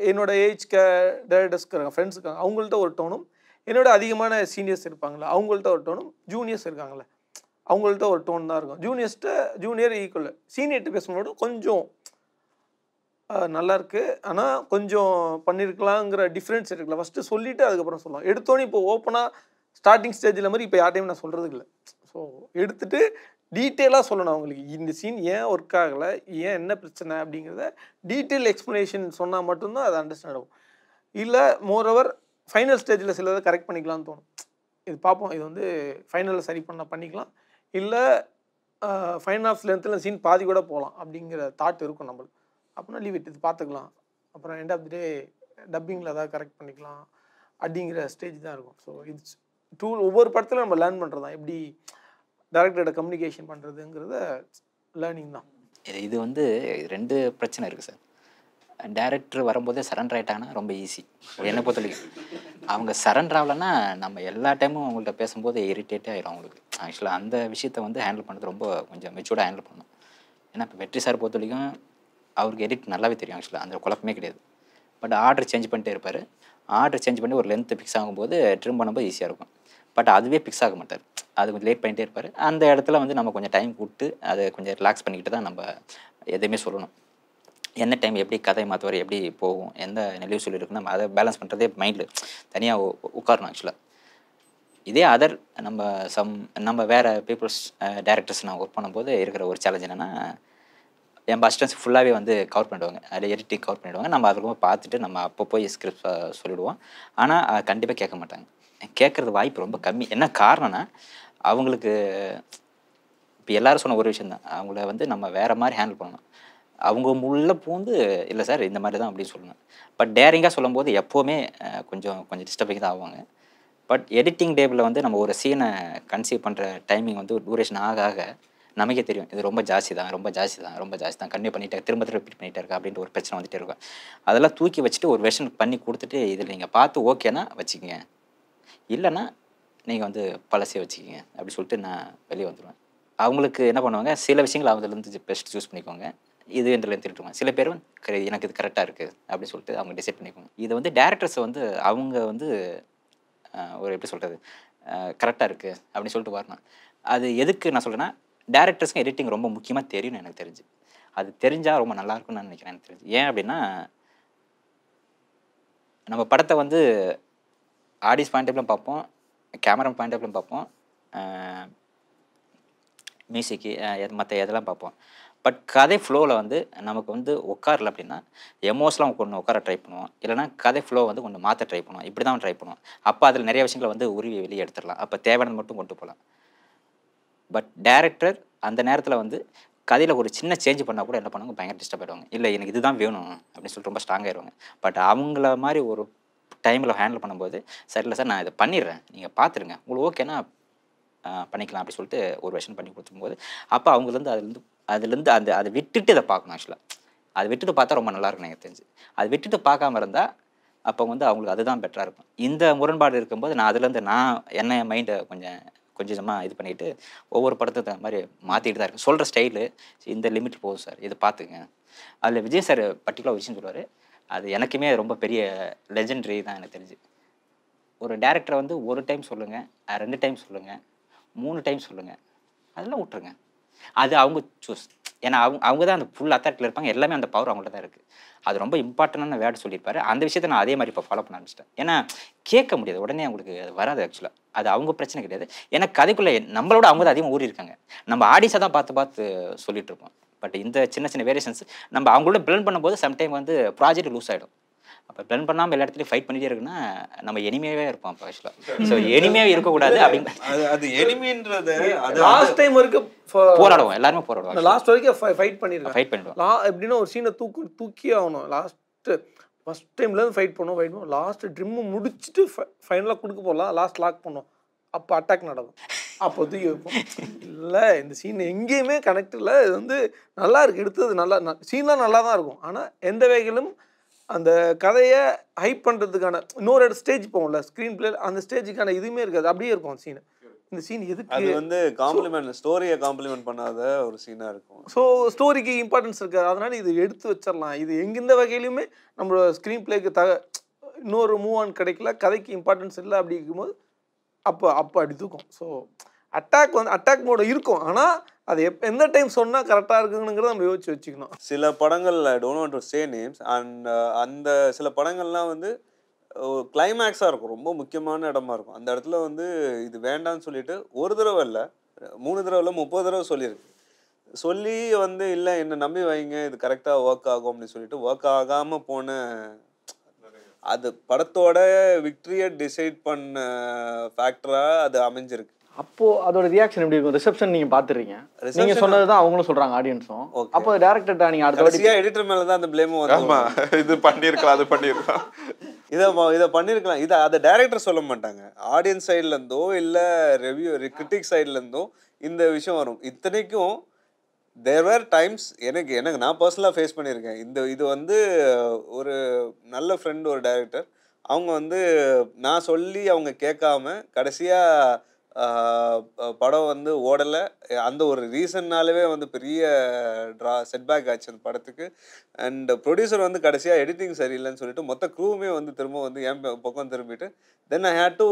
என்னோட ஏஜ் கே டேரக்டர்ஸ் இருக்காங்க ஃப்ரெண்ட்ஸ் இருக்காங்க அவங்கள்ட்ட ஒரு டோனும் என்னோட அதிகமான சீனியர்ஸ் இருப்பாங்களே அவங்கள்ட்ட ஒரு டோனும் ஜூனியர்ஸ் இருக்காங்களே அவங்கள்ட்ட ஒரு டோன் தான் இருக்கும் ஜூனியர்ஸ்ட்டு ஜூனியர் ஈக்குவல் சீனியர்கிட்ட பேசும்போது கொஞ்சம் நல்லா இருக்குது ஆனால் கொஞ்சம் பண்ணியிருக்கலாங்கிற டிஃப்ரென்ஸ் இருக்குல்ல ஃபஸ்ட்டு சொல்லிவிட்டு அதுக்கப்புறம் சொல்லலாம் எடுத்தோன்னே இப்போ ஓப்பனாக ஸ்டார்டிங் ஸ்டேஜில் மாதிரி இப்போ யார்ட்டையும் நான் சொல்கிறது இல்லை ஸோ எடுத்துகிட்டு டீட்டெயிலாக சொல்லணும் அவங்களுக்கு இந்த சீன் ஏன் ஒர்க் ஆகலை ஏன் என்ன பிரச்சனை அப்படிங்கிறத டீட்டெயில் எக்ஸ்ப்ளனேஷன் சொன்னால் மட்டும்தான் அது அண்டர்ஸ்டாண்ட் ஆகும் இல்லை ஓவர் ஃபைனல் ஸ்டேஜில் சிலதை கரெக்ட் பண்ணிக்கலாம்னு தோணும் இது பார்ப்போம் இது வந்து ஃபைனலில் சரி பண்ணால் பண்ணிக்கலாம் இல்லை ஃபைன் ஆஃப் லென்த்தில் சீன் பாதி கூட போகலாம் அப்படிங்கிற தாட் இருக்கும் நம்மளுக்கு அப்புறம் லீவ் இட் இது பார்த்துக்கலாம் அப்புறம் எண்ட் ஆஃப் தி டே டப்பிங்கில் ஏதாவது கரெக்ட் பண்ணிக்கலாம் அப்படிங்கிற ஸ்டேஜ் தான் இருக்கும் ஸோ இட்ஸ் டூ ஒவ்வொரு படத்தில் நம்ம லேர்ன் பண்ணுறது தான் எப்படி டேரக்டரோட கம்யூனிகேஷன் பண்ணுறதுங்கிறத லேர்னிங் தான் இது வந்து ரெண்டு பிரச்சனை இருக்குது சார் டேரக்டர் வரும்போதே சரண்டர் ஆகிட்டாங்கன்னா ரொம்ப ஈஸி என்னை பொறுத்தவரைக்கும் அவங்க சரண்டர் ஆகலைன்னா நம்ம எல்லா டைமும் அவங்கள்ட்ட பேசும்போது இரிட்டேட்டே ஆயிரும் அவங்களுக்கு ஆக்சுவலாக அந்த விஷயத்தை வந்து ஹேண்டில் பண்ணுறது ரொம்ப கொஞ்சம் மெச்சூர்டாக ஹேண்டில் பண்ணும் ஏன்னா இப்போ வெற்றி சார் பொறுத்த வரைக்கும் அவருக்கு எடிட் நல்லாவே தெரியும் ஆக்சுவலாக அந்த குழப்பமே கிடையாது பட் ஆர்டர் சேஞ்ச் பண்ணிட்டே இருப்பார் ஆர்டர் சேஞ்ச் பண்ணி ஒரு லென்த்து ஃபிக்ஸ் ஆகும்போது ட்ரிம் பண்ணும்போது ஈஸியாக இருக்கும் பட் அதுவே பிக்ஸ் ஆக மாட்டார் அது கொஞ்சம் லேட் பண்ணிகிட்டே இருப்பார் அந்த இடத்துல வந்து நம்ம கொஞ்சம் டைம் கூப்பிட்டு அதை கொஞ்சம் ரிலாக்ஸ் பண்ணிக்கிட்டு தான் நம்ம எதுவுமே சொல்லணும் என்ன டைம் எப்படி கதை மாற்றுவார் எப்படி போகும் எந்த சொல்லி சொல்லியிருக்குன்னு நம்ம அதை பேலன்ஸ் பண்ணுறதே மைண்டில் தனியாக உட்காரணும் ஆக்சுவலாக இதே அதர் நம்ம சம் நம்ம வேறு பீப்புள்ஸ் டேரக்டர்ஸ் நான் ஒர்க் பண்ணும்போது இருக்கிற ஒரு சேலஞ்ச் என்னென்னா என் பஸ்டன்ஸ் ஃபுல்லாகவே வந்து கவர் பண்ணிடுவாங்க அதில் எடிட்டிங் கவர் பண்ணிவிடுவாங்க நம்ம அதுக்கப்புறம் பார்த்துட்டு நம்ம அப்போ போய் ஸ்கிரிப்ட் சொல்லிவிடுவோம் ஆனால் கண்டிப்பாக கேட்க மாட்டாங்க கேட்குறது வாய்ப்பு ரொம்ப கம்மி என்ன காரணம்னா அவங்களுக்கு இப்போ எல்லோரும் சொன்ன ஒரு விஷயம் தான் அவங்கள வந்து நம்ம வேறு மாதிரி ஹேண்டில் பண்ணணும் அவங்க உள்ள பூந்து இல்லை சார் இந்த மாதிரி தான் அப்படின்னு சொல்லணும் பட் டேரிங்காக சொல்லும்போது எப்போவுமே கொஞ்சம் கொஞ்சம் டிஸ்டர்பிங் தான் ஆவாங்க பட் எடிட்டிங் டேபிளில் வந்து நம்ம ஒரு சீனை கன்சீவ் பண்ணுற டைமிங் வந்து டூரேஷன் ஆக ஆக நமக்கே தெரியும் இது ரொம்ப ஜாஸ்தி தான் ரொம்ப ஜாஸ்தி தான் ரொம்ப ஜாஸ்தி தான் கண்டினியூ பண்ணிட்டு திரும்ப திரும்ப பண்ணிட்டு இருக்கா அப்படின்ற ஒரு பிரச்சனை வந்துகிட்டே இருக்கும் அதெல்லாம் தூக்கி வச்சுட்டு ஒரு வெர்ஷன் பண்ணி கொடுத்துட்டு இதில் நீங்கள் பார்த்து ஓகேனா வச்சுக்கோங்க இல்லைன்னா நீங்கள் வந்து பழசே வச்சுக்கிங்க அப்படி சொல்லிட்டு நான் வெளியே வந்துடுவேன் அவங்களுக்கு என்ன பண்ணுவாங்க சில விஷயங்கள் அவங்கலேருந்து பெஸ்ட் சூஸ் பண்ணிக்கோங்க இது என்றுலேருந்து திருட்டுவாங்க சில பேர் வந்து எனக்கு இது கரெக்டாக இருக்குது அப்படின்னு சொல்லிட்டு அவங்க டிசைட் பண்ணிக்குவாங்க இதை வந்து டேரக்டர்ஸை வந்து அவங்க வந்து ஒரு எப்படி சொல்கிறது கரெக்டாக இருக்குது அப்படின்னு சொல்லிட்டு வரணும் அது எதுக்கு நான் சொல்கிறேன்னா டேரக்டர்ஸ்க்கு எடிட்டிங் ரொம்ப முக்கியமாக தெரியும்னு எனக்கு தெரிஞ்சு அது தெரிஞ்சால் ரொம்ப நல்லாயிருக்கும்னு நான் நினைக்கிறேன் எனக்கு தெரிஞ்சு ஏன் அப்படின்னா நம்ம படத்தை வந்து ஆடியன்ஸ் பாயிண்ட் ஆஃப்லையும் பார்ப்போம் கேமரா பாயிண்ட் ஆஃப்லையும் பார்ப்போம் மியூசிக்கு மற்ற இதெல்லாம் பார்ப்போம் பட் கதை ஃப்ளோவில் வந்து நமக்கு வந்து உட்காரல அப்படின்னா எமோஸ்லாம் கொண்டு உட்கார ட்ரை பண்ணுவோம் இல்லைனா கதை ஃப்ளோ வந்து கொஞ்சம் மாற்ற ட்ரை பண்ணுவோம் இப்படி தான் ட்ரை பண்ணுவோம் அப்போ அதில் நிறைய விஷயங்களை வந்து உருவி வெளியே எடுத்துடலாம் அப்போ தேவையானது மட்டும் கொண்டு போகலாம் பட் டேரக்டர் அந்த நேரத்தில் வந்து கதையில் ஒரு சின்ன சேஞ்ச் பண்ணால் கூட என்ன பண்ணுவாங்க பயங்கர டிஸ்டர்ப் ஆகிடுவாங்க இல்லை எனக்கு இதுதான் வேணும் அப்படின்னு சொல்லிட்டு ரொம்ப ஸ்ட்ராங் ஆயிடுவாங்க பட் அவங்கள மாதிரி ஒரு டைமில் ஹேண்டில் பண்ணும்போது சரி இல்லை சார் நான் இதை பண்ணிடுறேன் நீங்கள் பார்த்துருங்க உங்களுக்கு ஓகேனா பண்ணிக்கலாம் அப்படின்னு சொல்லிட்டு ஒரு வெர்ஷன் பண்ணி கொடுத்துரும்போது அப்போ அவங்கலேருந்து அதுலேருந்து அதுலேருந்து அந்த அதை விட்டுட்டு இதை பார்க்கணும் ஆக்சுவலாக அதை விட்டுட்டு பார்த்தா ரொம்ப நல்லாயிருக்கும் எனக்கு தெரிஞ்சு அதை விட்டுட்டு பார்க்காம இருந்தால் அப்போ வந்து அவங்களுக்கு அதுதான் பெட்டராக இருக்கும் இந்த முரண்பாடு இருக்கும்போது நான் அதுலேருந்து நான் என்ன மைண்டை கொஞ்சம் கொஞ்சமாக இது பண்ணிவிட்டு ஒவ்வொரு படத்தை தகுந்த மாதிரி மாற்றிட்டு தான் இருக்கேன் சொல்கிற ஸ்டைலு இந்த லிமிட் போதும் சார் இதை பார்த்துங்க அதில் விஜய் சார் பர்டிகுலர் விஷயம் சொல்லுவார் அது எனக்குமே ரொம்ப பெரிய லெஜெண்ட்ரி தான் எனக்கு தெரிஞ்சு ஒரு டேரக்டரை வந்து ஒரு டைம் சொல்லுங்கள் ரெண்டு டைம் சொல்லுங்கள் மூணு டைம் சொல்லுங்கள் அதெல்லாம் விட்ருங்க அது அவங்க சூஸ் ஏன்னா அவங்க அவங்க தான் அந்த ஃபுல் அத்தாரிட்டியில் இருப்பாங்க எல்லாமே அந்த பவர் அவங்கள்ட்ட தான் இருக்குது அது ரொம்ப இம்பார்ட்டண்டான வேர்டு சொல்லியிருப்பாரு அந்த விஷயத்தை நான் அதே மாதிரி இப்போ ஃபாலோ பண்ண ஆரம்பிச்சிட்டேன் ஏன்னா கேட்க முடியாது உடனே அவங்களுக்கு அது வராது ஆக்சுவலாக அது அவங்க பிரச்சனை கிடையாது ஏன்னா கதைக்குள்ளே நம்மளோட அவங்க தான் அதிகமாக ஊறி இருக்காங்க நம்ம ஆடிஷாக தான் பார்த்து பார்த்து சொல்லிகிட்ருப்போம் இருப்போம் பட் இந்த சின்ன சின்ன வேரியேஷன்ஸ் நம்ம அவங்களோட பிளன் பண்ணும்போது சம்டைம் வந்து ப்ராஜெக்ட் லூஸ் ஆகிடும் அப்போ பிளன் பண்ணாமல் எல்லா இடத்துலையும் ஃபைட் பண்ணிட்டே இருக்குன்னா நம்ம எனிமையாகவே இருப்போம் அப்போ ஆக்சுவலாக ஸோ எனிமையாக இருக்கக்கூடாது அப்படின்னு அது எனிமின்றது அது லாஸ்ட் டைம் வரைக்கும் போராடுவோம் எல்லாருமே போராடுவோம் லாஸ்ட் வரைக்கும் ஃபைட் பண்ணிடுவோம் ஃபைட் பண்ணிடுவோம் லா எப்படின்னா ஒரு சீனை தூக்கு தூக்கி ஆகணும் லாஸ்ட்டு ஃபஸ்ட் டைம்லேருந்து ஃபைட் பண்ணுவோம் ஃபைட் பண்ணுவோம் லாஸ்ட்டு ட்ரிம்மு முடிச்சுட்டு ஃபைனலாக கொடுக்க போகலாம் லாஸ்ட் லாக் பண்ணுவோம் அப்போ அட்டாக் நடக்கும் அப்போ தூக்கி வைப்போம் இல்லை இந்த சீன் எங்கேயுமே கனெக்ட் இல்லை இது வந்து நல்லா இருக்குது எடுத்தது நல்லா சீன்லாம் நல்லா தான் இருக்கும் ஆனால் எந்த வகையிலும் அந்த கதையை ஹைப் பண்ணுறதுக்கான இன்னொரு இடம் ஸ்டேஜ் போகும்ல ஸ்க்ரீன் பிளே அந்த ஸ்டேஜுக்கான இதுவுமே இருக்காது அப்படியே இருக்கும் அந்த சீன் இந்த சீன் எதுக்கு அது வந்து காம்ப்ளிமெண்ட் ஸ்டோரியை காம்ப்ளிமெண்ட் பண்ணாத ஒரு சீனாக இருக்கும் ஸோ ஸ்டோரிக்கு இம்பார்ட்டன்ஸ் இருக்காது அதனால் இது எடுத்து வச்சிடலாம் இது எங்கெந்த வகையிலுமே நம்மளோட ஸ்க்ரீன் பிளேக்கு தக இன்னொரு மூவ் ஆன் கிடைக்கல கதைக்கு இம்பார்ட்டன்ஸ் இல்லை அப்படிங்கும்போது அப்போ அப்போ அடி தூக்கும் ஸோ அட்டாக் வந்து அட்டாக் மோட இருக்கும் ஆனால் அது எப் எந்த டைம் சொன்னால் கரெக்டாக இருக்குங்கிறத நம்ம யோசிச்சு வச்சுக்கணும் சில படங்களில் don't want to say names and அந்த சில படங்கள்லாம் வந்து கிளைமேக்ஸாக இருக்கும் ரொம்ப முக்கியமான இடமா இருக்கும் அந்த இடத்துல வந்து இது வேண்டாம்னு சொல்லிட்டு ஒரு தடவை இல்லை மூணு தடவை இல்லை முப்பது தடவை சொல்லியிருக்கு சொல்லி வந்து இல்லை என்னை நம்பி வைங்க இது கரெக்டாக ஒர்க் ஆகும் அப்படின்னு சொல்லிட்டு ஒர்க் ஆகாமல் போன அது படத்தோட விக்டரியை டிசைட் பண்ண ஃபேக்டராக அது அமைஞ்சிருக்கு அப்போ அதோட ரியாக்ஷன் எப்படி இருக்கும் ரிசப்ஷன் நீங்க பாத்துறீங்க நீங்க சொன்னது தான் அவங்களும் சொல்றாங்க ஆடியன்ஸும் அப்போ டைரக்டர் நீங்க அடுத்த வாட்டி எடிட்டர் மேல தான் அந்த ப்ளேம் வரும் ஆமா இது பண்ணிருக்கலாம் அது பண்ணிருக்கலாம் இதை இதை பண்ணிருக்கலாம் இதை அதை டைரக்டர் சொல்ல மாட்டாங்க ஆடியன்ஸ் சைடுல இருந்தோ இல்ல ரிவ்யூ கிரிட்டிக் சைடுல இருந்தோ இந்த விஷயம் வரும் இத்தனைக்கும் தேர் வேர் டைம்ஸ் எனக்கு எனக்கு நான் பர்சனலாக ஃபேஸ் பண்ணியிருக்கேன் இந்த இது வந்து ஒரு நல்ல ஃப்ரெண்ட் ஒரு டைரக்டர் அவங்க வந்து நான் சொல்லி அவங்க கேட்காம கடைசியாக படம் வந்து ஓடலை அந்த ஒரு ரீசன்னாலவே வந்து பெரிய ட்ரா செட்பேக் ஆச்சு அந்த படத்துக்கு அண்ட் ப்ரொடியூசர் வந்து கடைசியாக எடிட்டிங் சரியில்லைன்னு சொல்லிட்டு மொத்த க்ரூவுமே வந்து திரும்ப வந்து என் பக்கம் திரும்பிட்டு then I had to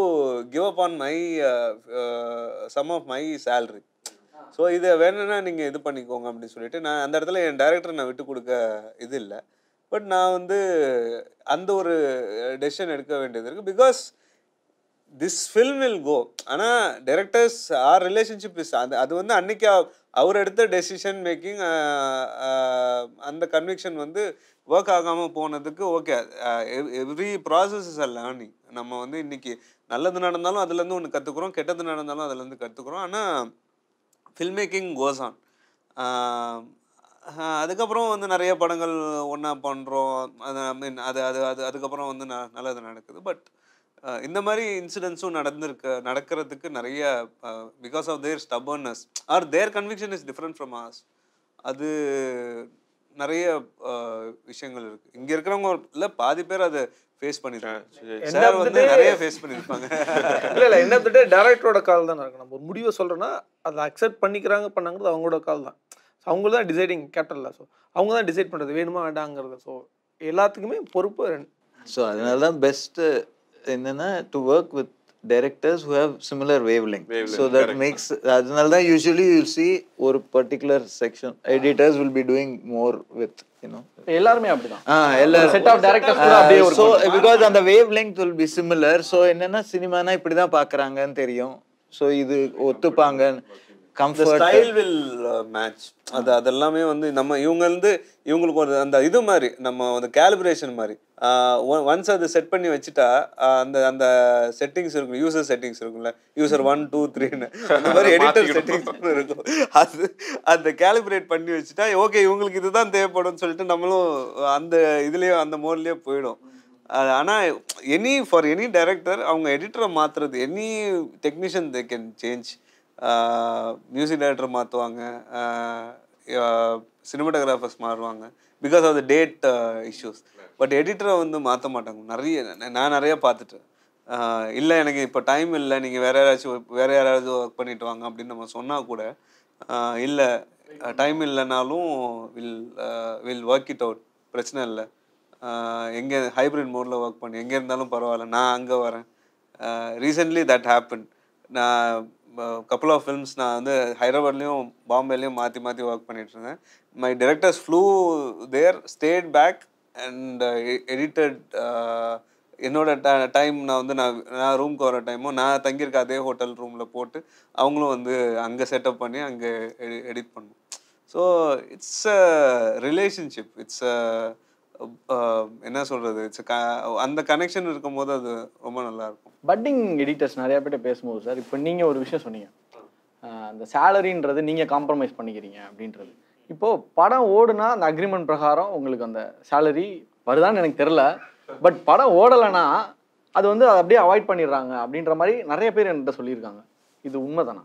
give up on my some of my salary so இதை வேணும்னா நீங்கள் இது பண்ணிக்கோங்க அப்படின்னு சொல்லிட்டு நான் அந்த இடத்துல என் டேரக்டர் நான் விட்டு கொடுக்க இது இல்லை பட் நான் வந்து அந்த ஒரு டெசிஷன் எடுக்க வேண்டியது இருக்குது because this film will go ஆனால் டேரக்டர்ஸ் ஆர் ரிலேஷன்ஷிப் இஸ் அது அது வந்து அன்னைக்கு அவர் எடுத்த டெசிஷன் மேக்கிங் அந்த கன்விக்ஷன் வந்து ஒர்க் ஆகாமல் போனதுக்கு okay every process is a learning நம்ம வந்து இன்றைக்கி நல்லது நடந்தாலும் அதுலேருந்து ஒன்று கற்றுக்குறோம் கெட்டது நடந்தாலும் அதுலேருந்து கற்றுக்குறோம் ஆனால் ஃபில்ம் மேக்கிங் கோசான் அதுக்கப்புறம் வந்து நிறைய படங்கள் ஒன்றா பண்ணுறோம் அது ஐ மீன் அது அது அது அதுக்கப்புறம் வந்து ந நல்லது நடக்குது பட் இந்த மாதிரி இன்சிடென்ட்ஸும் நடந்திருக்கு நடக்கிறதுக்கு நிறைய because of their stubbornness or their conviction is different from us அது நிறைய விஷயங்கள் இருக்கு இங்க இருக்கிறவங்க இல்ல பாதி பேர் அதை ஃபேஸ் பண்ணிருக்காங்க சார் வந்து நிறைய ஃபேஸ் பண்ணிருப்பாங்க இல்ல இல்ல என்ன திட்ட டேரக்டரோட கால் தான் இருக்கு நம்ம ஒரு முடிவை சொல்றோம்னா அதை அக்செப்ட் பண்ணிக்கிறாங்க பண்ணாங்கிறது அவங்களோட கால் தான் அவங்க தான் டிசைடிங் கேப்டனில் ஸோ அவங்க தான் டிசைட் பண்றது வேணுமா வேண்டாங்கிறது ஸோ எல்லாத்துக்குமே பொறுப்பு ஸோ அதனால தான் பெஸ்ட்டு என்னென்னா to work with directors who have similar wavelength. wavelength so that correct. makes Rajanalda usually you'll see or particular section editors will be doing more with you know எல்லாருமே அப்படிதான் ஆ எல்லாரும் set of directors கூட அப்படியே ஒரு so because அந்த wavelength will be similar so என்னன்னா சினிமானா இப்படி தான் பார்க்கறாங்கன்னு தெரியும் சோ இது ஒத்துப்பாங்க கம்ஃபர்ட் ஸ்டைல் வில் மேட்ச் அது அதெல்லாமே வந்து நம்ம இவங்க வந்து இவங்களுக்கு ஒரு அந்த இது மாதிரி நம்ம அந்த கேலிப்ரேஷன் மாதிரி ஒன்ஸ் அதை செட் பண்ணி வச்சுட்டா அந்த அந்த செட்டிங்ஸ் இருக்கும் யூசர் செட்டிங்ஸ் இருக்கும்ல யூசர் ஒன் டூ த்ரீன்னு அந்த மாதிரி எடிட்டர் செட்டிங்ஸ் இருக்கும் அது அந்த கேலிப்ரேட் பண்ணி வச்சுட்டா ஓகே இவங்களுக்கு இதுதான் தேவைப்படும் சொல்லிட்டு நம்மளும் அந்த இதுலேயே அந்த மோட்லேயே போயிடும் ஆனால் எனி ஃபார் எனி டைரக்டர் அவங்க எடிட்டரை மாற்றுறது any technician they can change music director மாற்றுவாங்க சினிமாட்டோகிராஃபர்ஸ் மாறுவாங்க because of the date issues but எடிட்டரை வந்து மாற்ற மாட்டாங்க நிறைய நான் நிறையா பார்த்துட்டேன் இல்லை எனக்கு இப்போ டைம் இல்லை நீங்கள் வேறு யாராச்சும் வேறு யாராவது ஒர்க் பண்ணிட்டு வாங்க அப்படின்னு நம்ம சொன்னால் கூட இல்லை டைம் இல்லைனாலும் will will work it out பிரச்சனை இல்லை எங்கே ஹைப்ரிட் மோடில் ஒர்க் பண்ணி எங்கே இருந்தாலும் பரவாயில்ல நான் அங்கே வரேன் ரீசெண்ட்லி தட் ஹேப்பன் நான் கப்புல் ஆஃப் ஃபில்ம்ஸ் நான் வந்து ஹைதராபாத்லேயும் பாம்பேலையும் மாற்றி மாற்றி ஒர்க் பண்ணிட்டு இருந்தேன் my directors flew their state back and edited என்னோட டைம் நான் வந்து நான் நான் ரூம்க்கு வர டைமும் நான் தங்கியிருக்க அதே ஹோட்டல் ரூமில் போட்டு அவங்களும் வந்து அங்கே செட்டப் பண்ணி அங்கே எடிட் பண்ணுவோம் so it's a relationship it's a என்ன சொல்றது அந்த கனெக்ஷன் இருக்கும் போது அது ரொம்ப நல்லா இருக்கும் பட்டிங் எடிட்டர்ஸ் நிறைய பேர் பேசும்போது சார் இப்போ நீங்கள் ஒரு விஷயம் சொன்னீங்க அந்த சேலரின்றது நீங்கள் காம்ப்ரமைஸ் பண்ணிக்கிறீங்க அப்படின்றது இப்போது படம் ஓடுனா அந்த அக்ரிமெண்ட் பிரகாரம் உங்களுக்கு அந்த சேலரி வருதான்னு எனக்கு தெரில பட் படம் ஓடலைன்னா அது வந்து அதை அப்படியே அவாய்ட் பண்ணிடுறாங்க அப்படின்ற மாதிரி நிறைய பேர் என்கிட்ட சொல்லியிருக்காங்க இது உண்மைதானா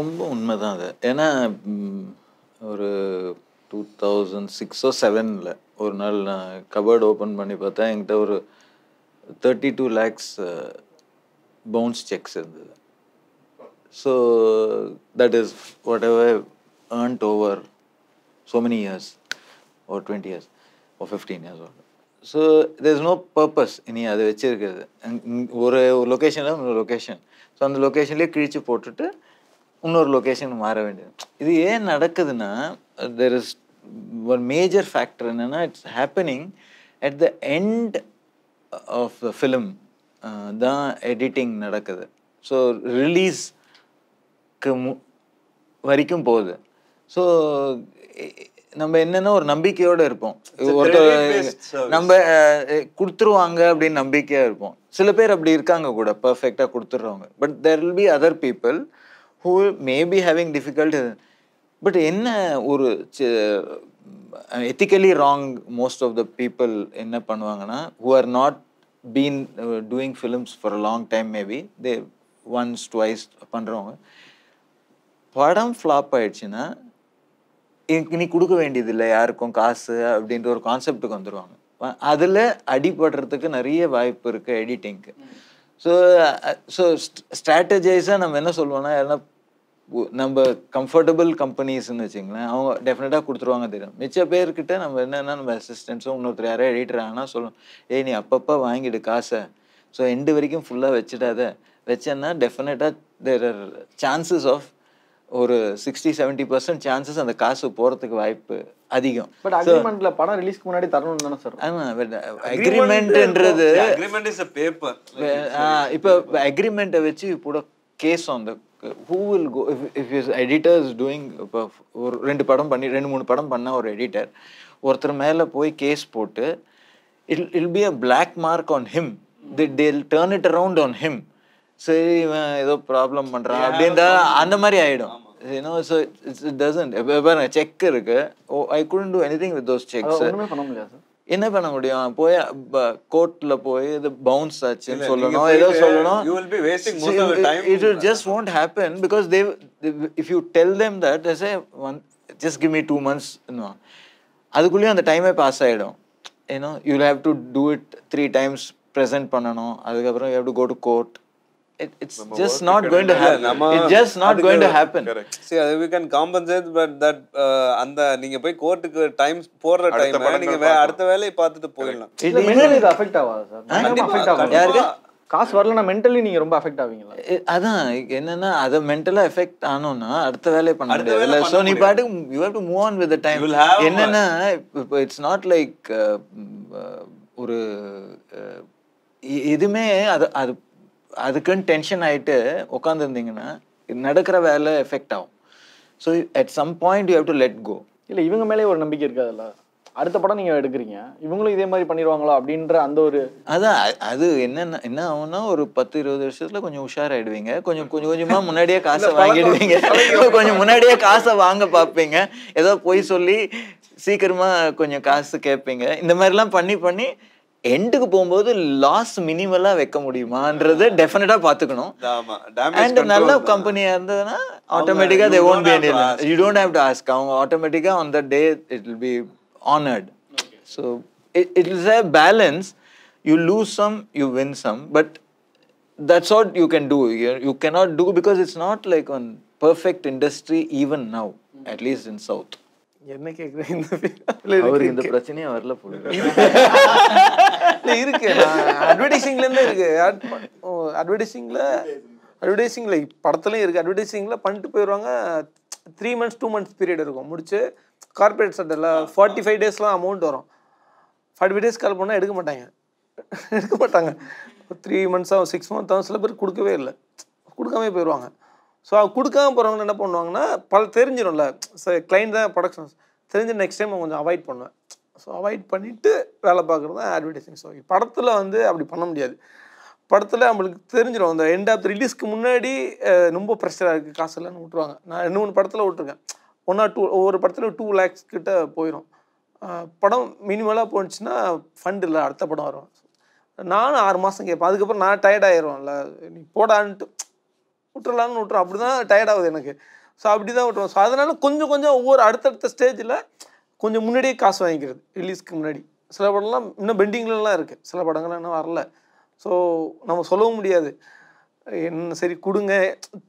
ரொம்ப உண்மை தான் அது ஏன்னா ஒரு டூ தௌசண்ட் சிக்ஸோ செவனில் ஒரு நாள் நான் கபர்டு ஓப்பன் பண்ணி பார்த்தேன் என்கிட்ட ஒரு thirty two lakhs bounce cheques இருந்தது so that is whatever earned over so many years or twenty years or fifteen years old so it is no purpose இனி அதை வச்சுருக்கிறது ஒரு லொக்கேஷனில் ஒரு லொக்கேஷன் ஸோ அந்த லொக்கேஷன்லேயே கிழிச்சு போட்டுட்டு இன்னொரு லொக்கேஷன் மாற வேண்டியது இது ஏன் நடக்குதுன்னா தெர் இஸ் ஒரு மேஜர் ஃபேக்டர் என்னென்னா it's happening at the end of the film தான் எடிட்டிங் நடக்குது ஸோ ரிலீஸ்க்கு மு வரைக்கும் போகுது ஸோ நம்ம என்னன்னா ஒரு நம்பிக்கையோடு இருப்போம் ஒருத்தர் நம்ம கொடுத்துருவாங்க அப்படின்னு நம்பிக்கையாக இருப்போம் சில பேர் அப்படி இருக்காங்க கூட பர்ஃபெக்டாக கொடுத்துட்றவங்க but there will be other people who may be having difficult but என்ன ஒரு ethically wrong most of the people என்ன பண்ணுவாங்கன்னா who are not been doing films for a long time maybe they once twice பண்ணுறவங்க படம் flop ஆயிடுச்சுன்னா நீ கொடுக்க வேண்டியது இல்லை யாருக்கும் காசு அப்படின்ற ஒரு கான்செப்டுக்கு வந்துடுவாங்க அதில் அடிபடுறதுக்கு நிறைய வாய்ப்பு இருக்குது எடிட்டிங்க்கு ஸோ ஸோ ஸ்ட்ராட்டஜைஸாக நம்ம என்ன சொல்லுவோம்னா எல்லாம் நம்ம கம்ஃபர்டபுள் கம்பெனிஸ்னு வச்சுங்களேன் அவங்க டெஃபினட்டாக கொடுத்துருவாங்க தெரியும் மிச்ச பேர்கிட்ட நம்ம என்னென்னா நம்ம அசிஸ்டன்ஸும் இன்னொருத்தர் யாரையும் எழுதிட்டுறாங்கன்னா சொல்லணும் ஏய் நீ அப்பப்போ வாங்கிடு காசை ஸோ எண்டு வரைக்கும் ஃபுல்லாக வச்சுட்டாத வச்சேன்னா டெஃபினட்டாக தேர் ஆர் சான்சஸ் ஆஃப் ஒரு சிக்ஸ்டி செவன்ட்டி பர்சன்ட் சான்சஸ் அந்த காசு போகிறதுக்கு வாய்ப்பு அதிகம் பட் அக்ரிமெண்ட்ல பணம் ரிலீஸ்க்கு முன்னாடி தரணும் தானே சார் ஆமா அக்ரிமெண்ட்ன்றது அக்ரிமெண்ட் இஸ் அ பேப்பர் இப்போ அக்ரிமெண்ட்டை வச்சு இப்போ கேஸ் அந்த who will go if is editors doing இப்போ ஒரு ரெண்டு படம் பண்ணி ரெண்டு மூணு படம் பண்ண ஒரு எடிட்டர் ஒருத்தர் மேலே போய் கேஸ் போட்டு it'll be a black mark on him that'll turn it around on him சரி இவன் ஏதோ ப்ராப்ளம் பண்ணுறான் அப்படின்றா அந்த மாதிரி ஆகிடும் யூனோ ஸோ இட்ஸ் செக் இருக்குது I couldn't do anything with those cheques பண்ண முடியாது என்ன பண்ண முடியும் போய் கோர்ட்ல போய் இது பவுன்ஸ் ஆச்சுன்னு சொல்லணும் ஏதோ சொல்லணும் you will be wasting most of the time it will just won't happen because they if you tell them that they say one just give me 2 months no அதுக்குள்ளேயும் அந்த டைமே பாஸ் ஆயிடும் ஏனோ you will have to do it three times present பண்ணணும் அதுக்கப்புறம் you have to go to court Uh, அந்த போய் கோர்ட்டுக்கு போடுற டைம் அடுத்த வேலையை பார்த்துட்டு போயிடலாம் இது அஃபெக்ட் ஆகும் யாருக்கு காசு ரொம்ப அஃபெக்ட் ஆவீங்களா அதான் என்னன்னா எஃபெக்ட் அடுத்த வேலையை நீ you to move on with time it's not like ஒரு uh, எதுமே அது அது அதுக்குன்னு டென்ஷன் ஆகிட்டு உட்காந்துருந்தீங்கன்னா நடக்கிற வேலை எஃபெக்ட் ஆகும் so at some point you have to let go இல்லை இவங்க மேலே ஒரு நம்பிக்கை இருக்காதுல்ல அடுத்த படம் நீங்கள் எடுக்கிறீங்க இவங்களும் இதே மாதிரி பண்ணிடுவாங்களா அப்படின்ற அந்த ஒரு அதான் அது என்னென்ன என்ன ஆகும்னா ஒரு பத்து இருபது வருஷத்தில் கொஞ்சம் உஷாராயிடுவீங்க கொஞ்சம் கொஞ்சம் கொஞ்சமாக முன்னாடியே காசை வாங்கிடுவீங்க கொஞ்சம் முன்னாடியே காசை வாங்க பார்ப்பீங்க ஏதோ போய் சொல்லி சீக்கிரமாக கொஞ்சம் காசு கேட்பீங்க இந்த மாதிரிலாம் பண்ணி பண்ணி எண்டுக்கு போகும்போது லாஸ் மினிமலா வைக்க முடியுமான்றத டெஃபினட்டா பாத்துக்கணும் அண்ட் நல்ல கம்பெனியா இருந்ததுன்னா ஆட்டோமேட்டிக்கா they won't be you don't have to ask அவங்க ஆட்டோமேட்டிக்கா on the day it be honoured so it is a balance you lose some you win some but that's what you can do you not do because it's not like one perfect industry even now at least in south என்ன கேட்குறேன் இந்த பிரச்சனையும் பிரச்சனையே வரல போடுங்க இல்லை இருக்கு அட்வர்டைசிங்லேருந்து இருக்கு அட்வர்டைசிங்கில் அட்வர்டைசிங்கில் படத்துலையும் இருக்குது அட்வர்டைசிங்கில் பண்ணிட்டு போயிடுவாங்க three months two months period இருக்கும் முடிச்சு கார்பரேட் சட்டில் ஃபார்ட்டி ஃபைவ் டேஸ்லாம் அமௌண்ட் வரும் ஃபார்ட்டி ஃபைவ் டேஸ் கால் பண்ணால் எடுக்க மாட்டாங்க எடுக்க மாட்டாங்க த்ரீ மந்த்ஸாக சிக்ஸ் மந்த் சில பேர் கொடுக்கவே இல்லை கொடுக்காமே போயிடுவாங்க ஸோ அவங்க கொடுக்காம போகிறவங்க என்ன பண்ணுவாங்கன்னா பல தெரிஞ்சிடும்ல கிளைண்ட் தான் ப்ரொடக்ஷன்ஸ் தெரிஞ்சு நெக்ஸ்ட் டைம் கொஞ்சம் அவாய்ட் பண்ணுவேன் ஸோ அவாய்ட் பண்ணிவிட்டு வேலை பார்க்குறது தான் அட்வர்டைஸிங் ஸோ படத்தில் வந்து அப்படி பண்ண முடியாது படத்தில் நம்மளுக்கு தெரிஞ்சிடும் அந்த எண்ட் ஆஃப் ரிலீஸ்க்கு முன்னாடி ரொம்ப ப்ரெஷராக இருக்குது காசு இல்லைன்னு விட்ருவாங்க நான் ரெண்டு மூணு படத்தில் விட்ருக்கேன் ஒன் ஆர் டூ ஒவ்வொரு படத்தில் டூ லேக்ஸ் கிட்ட போயிடும் படம் மினிமலாக போணுச்சுன்னா ஃபண்ட் இல்லை அடுத்த படம் வரும் நானும் ஆறு மாதம் கேட்பேன் அதுக்கப்புறம் நான் டயர்ட் டயர்டாயிரும்ல நீ போடான்ட்டு விட்டுறலான்னு விட்டுறோம் அப்படி தான் டயர்ட் ஆகுது எனக்கு ஸோ அப்படி தான் விட்டுருவோம் ஸோ அதனால் கொஞ்சம் கொஞ்சம் ஒவ்வொரு அடுத்தடுத்த ஸ்டேஜில் கொஞ்சம் முன்னாடியே காசு வாங்கிக்கிறது ரிலீஸ்க்கு முன்னாடி சில படம்லாம் இன்னும் பெண்டிங்லலாம் இருக்குது சில படங்கள்லாம் இன்னும் வரல ஸோ நம்ம சொல்லவும் முடியாது என்ன சரி கொடுங்க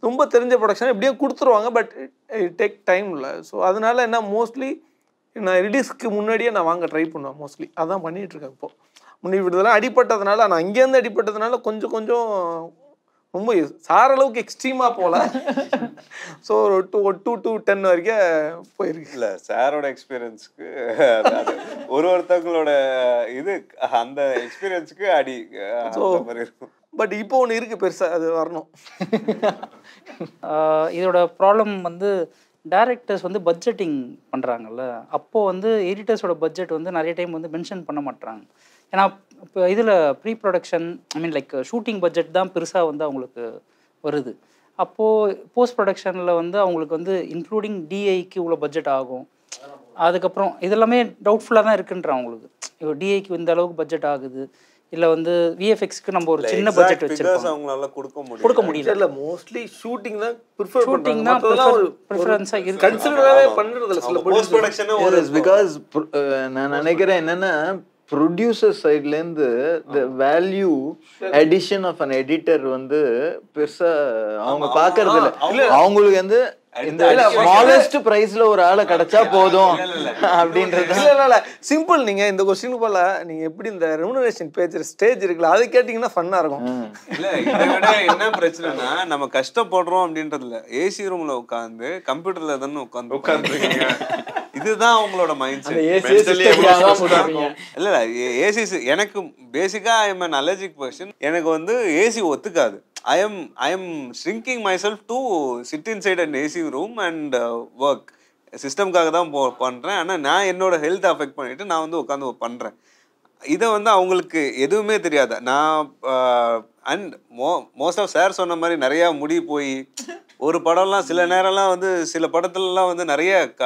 ரொம்ப தெரிஞ்ச ப்ரொடக்ஷன் எப்படியும் கொடுத்துருவாங்க பட் டேக் டைம் இல்லை ஸோ அதனால் என்ன மோஸ்ட்லி நான் ரிலீஸ்க்கு முன்னாடியே நான் வாங்க ட்ரை பண்ணுவேன் மோஸ்ட்லி அதான் பண்ணிகிட்ருக்கேன் இப்போது முன்னாடி விடுதலாம் அடிப்பட்டதுனால நான் அங்கேருந்து அடிப்பட்டதுனால கொஞ்சம் கொஞ்சம் ரொம்ப சார அளவுக்கு எக்ஸ்ட்ரீமா போல ஸோ ஒரு டூ டூ டூ டென் வரைக்கும் போயிருக்கு இல்லை சாரோட எக்ஸ்பீரியன்ஸுக்கு ஒரு ஒருத்தவங்களோட இது அந்த எக்ஸ்பீரியன்ஸுக்கு அடி ஸோ பட் இப்போ ஒன்று இருக்கு பெருசாக அது வரணும் இதோட ப்ராப்ளம் வந்து டேரக்டர்ஸ் வந்து பட்ஜெட்டிங் பண்ணுறாங்கல்ல அப்போது வந்து எடிட்டர்ஸோட பட்ஜெட் வந்து நிறைய டைம் வந்து மென்ஷன் பண்ண மாட்டாங்க ஏன்னா இப்போ இதில் pre production I mean like shooting budget தான் பெருசாக வந்து அவங்களுக்கு வருது அப்போது போஸ்ட் ப்ரொடக்ஷனில் வந்து அவங்களுக்கு வந்து இன்க்ளூடிங் டிஐக்கு இவ்வளோ பட்ஜெட் ஆகும் அதுக்கப்புறம் இதெல்லாமே டவுட்ஃபுல்லாக தான் இருக்குன்ற அவங்களுக்கு இப்போ டிஐக்கு இந்த அளவுக்கு பட்ஜெட் ஆகுது இல்லை வந்து விஎஃப்எக்ஸ்க்கு நம்ம ஒரு சின்ன பட்ஜெட் வச்சிருக்கோம் அவங்களால கொடுக்க கொடுக்க முடியல மோஸ்ட்லி ஷூட்டிங் தான் ஷூட்டிங் தான் ப்ரிஃபரன்ஸாக இருக்கு கன்சிடரவே பண்றது இல்ல சில ப்ரொடக்ஷனே ஒரு பிகாஸ் uh, நான் நினைக்கிறேன் என்னென்னா ப்ரொடியூசர் சைட்லேருந்து the value addition of an editor வந்து பெருசாக அவங்க பார்க்கறது இல்லை அவங்களுக்கு வந்து இந்த ஸ்மாலஸ்ட் பிரைஸ்ல ஒரு ஆளை கிடைச்சா போதும் அப்படின்றது இல்ல இல்ல சிம்பிள் நீங்க இந்த கொஸ்டின் போல நீங்க எப்படி இந்த ரெமுனரேஷன் பேஜ் ஸ்டேஜ் இருக்குல்ல அது கேட்டீங்கன்னா ஃபன்னா இருக்கும் இல்ல இதை என்ன பிரச்சனைனா நம்ம கஷ்டப்படுறோம் அப்படின்றது இல்ல ஏசி ரூம்ல உட்காந்து கம்ப்யூட்டர்ல தானே உட்காந்து உட்காந்துருக்கீங்க இதுதான் அவங்களோட மைண்ட் செட் இல்ல இல்ல ஏசி எனக்கு basically I am an allergic person எனக்கு வந்து ஏசி ஒத்துக்காது I am I am shrinking myself to sit inside and AC living room and work சிஸ்டம்காக தான் போ பண்ணுறேன் ஆனால் நான் என்னோடய ஹெல்த் அஃபெக்ட் பண்ணிவிட்டு நான் வந்து உட்காந்து பண்ணுறேன் இதை வந்து அவங்களுக்கு எதுவுமே தெரியாது நான் அண்ட் மோ மோஸ்ட் ஆஃப் சார் சொன்ன மாதிரி நிறையா முடி போய் ஒரு படம்லாம் சில நேரம்லாம் வந்து சில படத்துலலாம் வந்து நிறைய க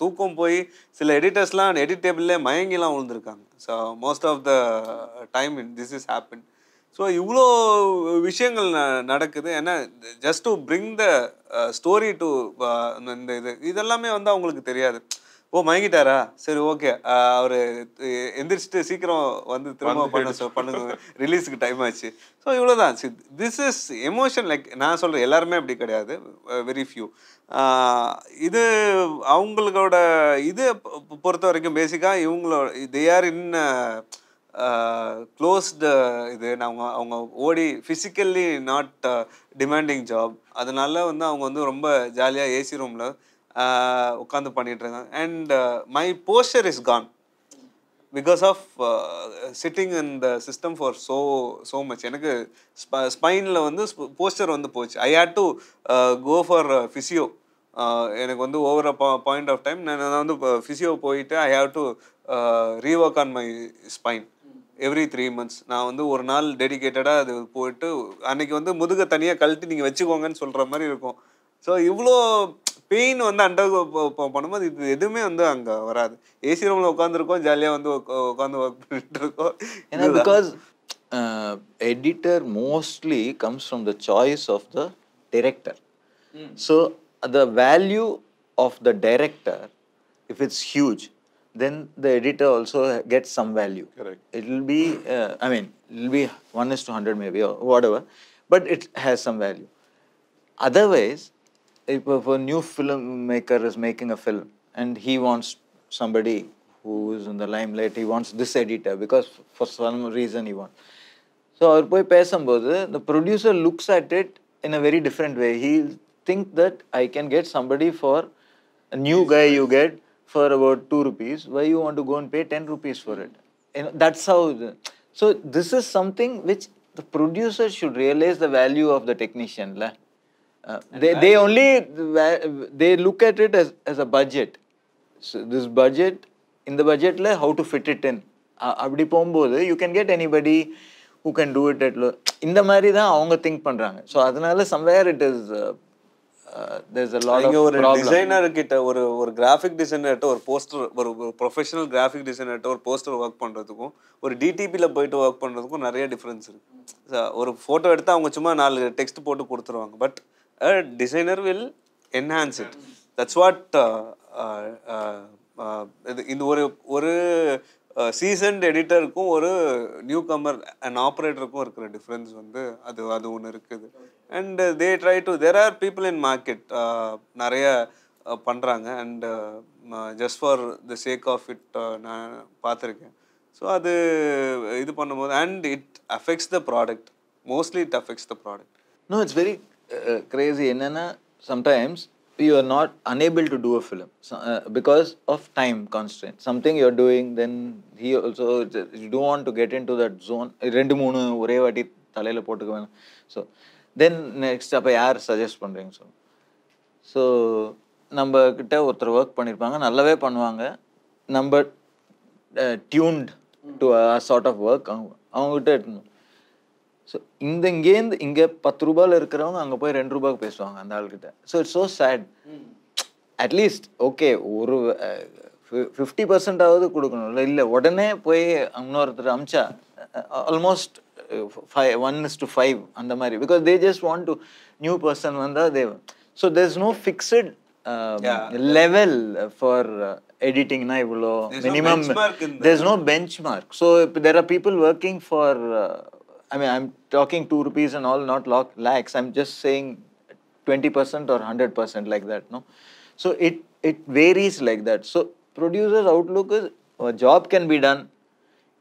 தூக்கம் போய் சில எடிட்டர்ஸ்லாம் எடிட் டேபிள்லேயே மயங்கிலாம் விழுந்திருக்காங்க so most of the time this is happen so இவ்வளோ விஷயங்கள் நடக்குது ஏன்னா just to bring the story to இந்த இது இதெல்லாமே வந்து அவங்களுக்கு தெரியாது ஓ மயங்கிட்டாரா சரி ஓகே அவர் எந்திரிச்சிட்டு சீக்கிரம் வந்து திரும்ப பண்ண பண்ண ரிலீஸுக்கு டைம் ஆச்சு ஸோ இவ்வளோ தான் திஸ் இஸ் எமோஷன் லைக் நான் சொல்கிறேன் எல்லாருமே அப்படி கிடையாது வெரி ஃபியூ இது அவங்களோட இது பொறுத்த வரைக்கும் பேசிக்காக இவங்களோட தே ஆர் இன் க்ளோஸ்டு இது அவங்க அவங்க ஓடி ஃபிசிக்கல்லி நாட் டிமாண்டிங் ஜாப் அதனால வந்து அவங்க வந்து ரொம்ப ஜாலியாக ஏசி ரூமில் உட்காந்து பண்ணிகிட்ருக்காங்க and my posture is gone because of sitting in the system for so so much எனக்கு ஸ்ப ஸ்பைனில் வந்து போஸ்டர் வந்து போச்சு I had to go for physio எனக்கு வந்து ஓவர் பா பாயிண்ட் ஆஃப் டைம் நான் வந்து ஃபிசியோ போயிட்டு I have to rework on my spine every three months நான் வந்து ஒரு நாள் டெடிக்கேட்டடாக அது போயிட்டு அன்னைக்கு வந்து முதுக தனியாக கழட்டி நீங்கள் வச்சுக்கோங்கன்னு சொல்கிற மாதிரி இருக்கும் ஸோ இவ்வளோ பெயின் வந்து அண்டர் பண்ணும்போது இது எதுவுமே வந்து அங்கே வராது ஏசி ரூமில் உட்காந்துருக்கோம் ஜாலியாக வந்து உட்காந்து ஒர்க் பண்ணிட்டு இருக்கோம் ஏன்னா because editor mostly comes from the choice of the director so the value of the director if it's huge then the editor also gets some value. Correct. It will be, uh, I mean, it will be 1 is to 100 maybe or whatever, but it has some value. Otherwise, if a new filmmaker is making a film and he wants somebody who is in the limelight, he wants this editor because for some reason he wants. So, அவர் producer looks at it in a very different way. He different way he think that I can get somebody for new guy you for about 2 rupees why you want to go and pay 10 rupees for it you know that's how the, so this is something which the producer should realize the value of the technician la. Uh, they, they only they look at it as, as a budget so this budget in the budget la, how to fit it in அப்படி போகும்போது you can get anybody who can do it at இந்த மாதிரி தான் அவங்க think பண்ணுறாங்க so அதனால somewhere it is there's uh, a ஒரு designer கிட்ட ஒரு ஒரு கிராஃபிக் டிசைனர்கிட்ட ஒரு போஸ்டர் ஒரு ப்ரொஃபஷனல் கிராஃபிக் டிசைனர்கிட்ட ஒரு போஸ்டர் ஒர்க் பண்றதுக்கும் ஒரு டிடிபியில் போயிட்டு ஒர்க் பண்றதுக்கும் நிறைய டிஃப்ரென்ஸ் இருக்கு ஒரு ஃபோட்டோ எடுத்து அவங்க சும்மா நாலு டெக்ஸ்ட் போட்டு கொடுத்துருவாங்க but designer will enhance it that's what இது இந்த ஒரு ஒரு சீசன்ட் எடிட்டருக்கும் ஒரு நியூ கமர் அண்ட் ஆப்ரேட்டருக்கும் இருக்கிற டிஃப்ரென்ஸ் வந்து அது அது ஒன்று இருக்குது and they try to there are people in market நிறைய பண்ணுறாங்க and just for the sake of it நான் பார்த்துருக்கேன் ஸோ அது இது பண்ணும்போது and it affects the product mostly it affects the product no it's very crazy என்னென்னா sometimes you are not unable to do a film so, uh, because of time constraint. Something you're doing, then he also you don't want to get into that ரெண்டு மூணு ஒரே வாட்டி தலையில் போட்டுக்க வேணும் so then next அப்போ யார் suggest பண்ணுறீங்க ஸோ ஸோ நம்ம கிட்ட ஒருத்தர் ஒர்க் பண்ணியிருப்பாங்க நல்லாவே பண்ணுவாங்க நம்ம tuned to sort of work அவங்க அவங்ககிட்ட எடுக்கணும் ஸோ இந்த இங்கேருந்து இங்கே பத்து ரூபாயில் இருக்கிறவங்க அங்கே போய் ரெண்டு ரூபாய்க்கு பேசுவாங்க அந்த ஆள்கிட்ட so it's so sad at least okay ஒரு ஃபிஃப்டி பர்சன்டாவது கொடுக்கணும்ல இல்லை உடனே போய் இன்னொருத்தர் அமிச்சா almost five one is to five அந்த மாதிரி because they just want to new person வந்தால் they so there is no fixed level for எடிட்டிங்னா இவ்வளோ minimum there is no benchmark so இப்போ there are people working for I mean, I'm talking 2 rupees and all, not lakhs. I'm just saying 20% or 100% like that, no? So it, it varies like that. So producer's outlook is a job can be done.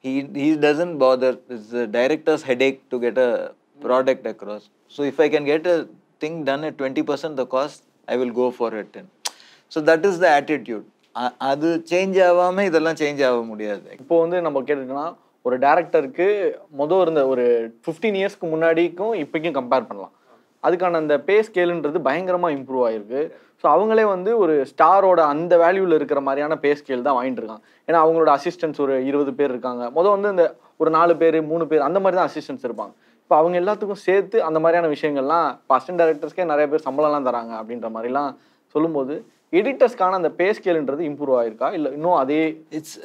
He, he doesn't bother. It's the director's headache to get a product across. So if I can get a thing done at 20% the cost, I will go for it. So that is the attitude. அது change ஆகாமல் இதெல்லாம் change ஆக முடியாது இப்போ வந்து நம்ம கேட்டுட்டோம்னா ஒரு டேரக்டருக்கு மொதல் இருந்த ஒரு ஃபிஃப்டீன் இயர்ஸ்க்கு முன்னாடிக்கும் இப்போக்கும் கம்பேர் பண்ணலாம் அதுக்கான அந்த பே ஸ்கேலுன்றது பயங்கரமாக இம்ப்ரூவ் ஆகிருக்கு ஸோ அவங்களே வந்து ஒரு ஸ்டாரோட அந்த வேல்யூவில் இருக்கிற மாதிரியான பே ஸ்கேல் தான் வாங்கிட்டு இருக்காங்க ஏன்னா அவங்களோட அசிஸ்டன்ஸ் ஒரு இருபது பேர் இருக்காங்க மொதல் வந்து இந்த ஒரு நாலு பேர் மூணு பேர் அந்த மாதிரி தான் அசிஸ்டன்ஸ் இருப்பாங்க இப்போ அவங்க எல்லாத்துக்கும் சேர்த்து அந்த மாதிரியான விஷயங்கள்லாம் இப்போ அசிஸ்டன்ட் டேரக்டர்ஸ்க்கே நிறைய பேர் சம்பளம்லாம் தராங்க அப்படின்ற மாதிரிலாம் சொல்லும்போது எடிட்டர்ஸ்க்கான அந்த பே ஸ்கேலுன்றது இம்ப்ரூவ் ஆயிருக்கா இல்லை இன்னும் அதே இட்ஸ்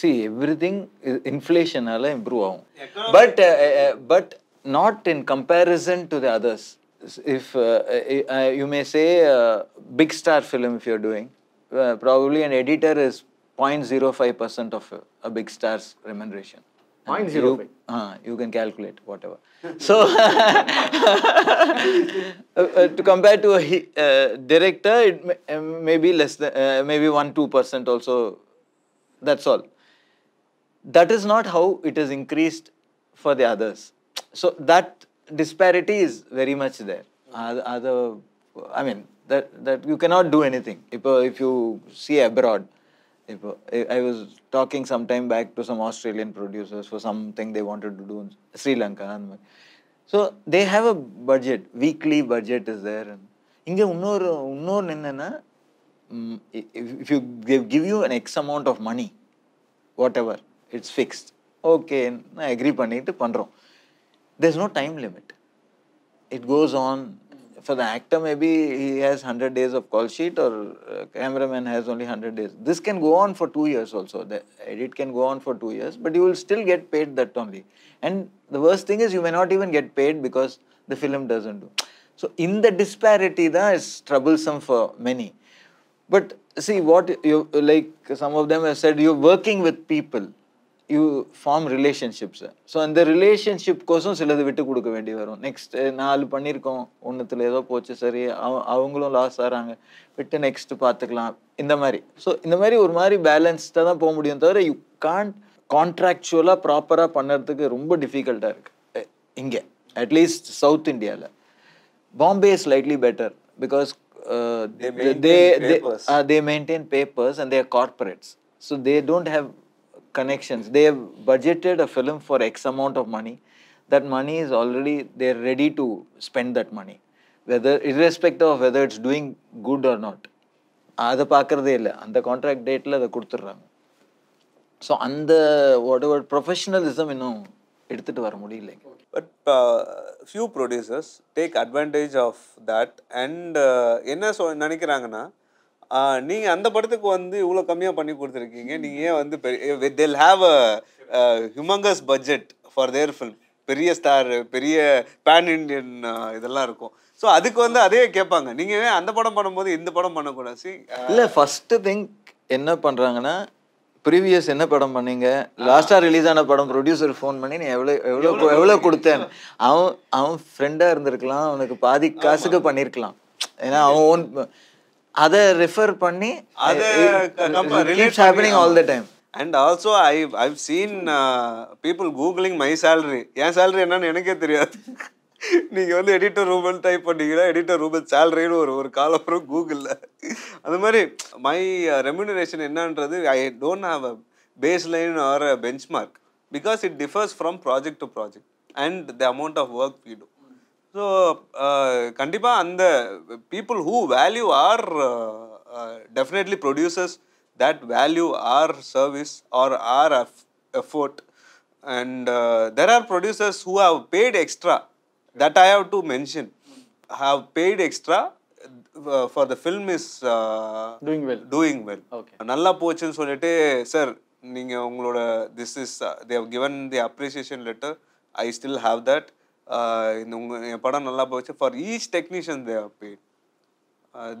See everything inflation, இன்ஃப்ளேஷனால் but ஆகும் uh, uh, uh, But but not in comparison to the if uh, uh, you may say a big star film if you're doing probably an editor is 0.05% of a, big star's remuneration 0.05 you, uh, you can calculate whatever so to compare to a director it may, may be less than maybe 1 2% also that's all that is not how it is increased for the others. So that disparity is very much there. Other, I mean, that, that you cannot do anything. If, uh, if you see abroad, if, uh, I was talking some time back to some Australian producers for something they wanted to do in Sri Lanka. So they have a budget, weekly budget is there. If, இன்னொரு இன்னொன்று என்னென்னா if you give give you an X amount it's it's fixed okay நான் agree பண்ணிட்டு பண்ணுறோம் There's no time limit. It goes on. for the actor maybe he has 100 days of call sheet or uh, cameraman has only 100 days this can go on for 2 years also the edit can go on for 2 years but you will still get paid that only and the worst thing is you may not even get paid because the film doesn't do so in the disparity that is troublesome for many but see what you like some of them have said you're working with people you form relationships so அந்த relationship கோசம் சிலது விட்டு கொடுக்க வேண்டி வரும் next நாலு பண்ணியிருக்கோம் ஒன்றுத்தில் ஏதோ போச்சு சரி அவங்களும் லாஸ் ஆகிறாங்க விட்டு நெக்ஸ்ட் பார்த்துக்கலாம் இந்த மாதிரி ஸோ இந்த மாதிரி ஒரு மாதிரி பேலன்ஸ்டாக தான் போக முடியும் தவிர யூ கான்ட் கான்ட்ராக்சுவலாக ப்ராப்பராக பண்ணுறதுக்கு ரொம்ப டிஃபிகல்ட்டாக இருக்குது இங்கே அட்லீஸ்ட் சவுத் இந்தியாவில் Bombay is lightly better because they they maintain papers and there corporates so they don't have connections. They have budgeted a film for X amount of money. That money is already, they are ready to spend that money. Whether, irrespective of whether it's doing good or not. அதை பார்க்குறதே இல்லை அந்த contract டேட்டில் அதை கொடுத்துட்றாங்க so அந்த what ever professionalism இன்னும் எடுத்துகிட்டு வர முடியல but few producers take advantage of that and என்ன சொ நினைக்கிறாங்கன்னா நீங்க அந்த படத்துக்கு வந்து இவ்வளோ கம்மியாக பண்ணி கொடுத்துருக்கீங்க நீங்க ஏன் வந்து பெரிய they'll have a humongous budget for their film பெரிய ஸ்டார் பெரிய பேன் இண்டியன் இதெல்லாம் இருக்கும் ஸோ அதுக்கு வந்து அதே கேட்பாங்க நீங்கள் அந்த படம் பண்ணும்போது இந்த படம் பண்ணக்கூடாது இல்லை ஃபஸ்ட்டு திங்க் என்ன பண்ணுறாங்கன்னா ப்ரீவியஸ் என்ன படம் பண்ணீங்க லாஸ்ட்டாக ரிலீஸ் ஆன படம் ப்ரொடியூசர் ஃபோன் பண்ணி நீ எவ்வளோ எவ்வளோ எவ்வளோ கொடுத்தேன் அவன் அவன் ஃப்ரெண்டாக இருந்திருக்கலாம் அவனுக்கு பாதி காசுக்கு பண்ணியிருக்கலாம் ஏன்னா அவன் ஓன் அதை ரெஃபர் பண்ணி அதை happening all the time and also I I've seen people googling my salary என் சேலரி என்னன்னு எனக்கே தெரியாது நீங்கள் வந்து எடிட்டர் ரூபன் டைப் பண்ணீங்கன்னா எடிட்டர் ரூபன் சேலரின்னு ஒரு ஒரு காலப்புறம் கூகுளில் அது மாதிரி மை ரெம்யூனரேஷன் uh, என்னன்றது I don't have a baseline or a benchmark because it differs from project to project and the amount of work we so uh, கண்டிப்பாக அந்த people who value our definitely producers that value our service or our effort and there are producers who have paid extra that I have to mention have paid extra for the film is doing well doing well okay நல்லா போச்சுன்னு சொல்லிட்டு sir நீங்கள் உங்களோட this is they've given the appreciation letter I still have that இந்த உங்கள் என் படம் நல்லா போச்சு for each technician they paid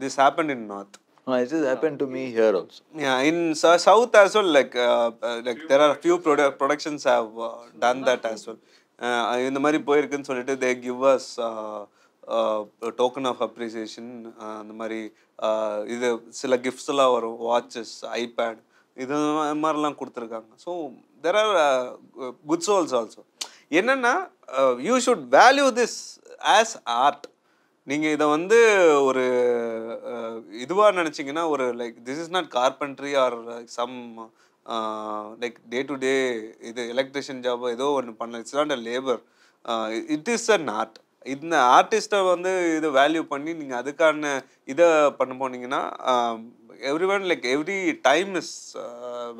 this happen in north Uh, it has happened to me here also. Yeah, in uh, South as well, like, uh, uh like there are few produ- productions have uh, done that as well. Uh, இந்த மாதிரி போயிருக்குன்னு சொல்லிட்டு they give us token of appreciation அந்த மாதிரி இது சில கிஃப்ட்ஸ்லாம் வரும் watches iPad இது மாதிரிலாம் கொடுத்துருக்காங்க so there are good souls also என்னென்னா you should value this as art நீங்கள் இதை வந்து ஒரு uh, இதுவாக நினச்சிங்கன்னா ஒரு like this is not carpentry or some like day to day இது எலக்ட்ரிஷியன் ஜாப் ஏதோ ஒன்று பண்ண it's not a labour it is an art இந்த ஆர்டிஸ்ட்டை வந்து இதை வேல்யூ பண்ணி நீங்கள் அதுக்கான இதை பண்ண போனீங்கன்னா everyone like every time is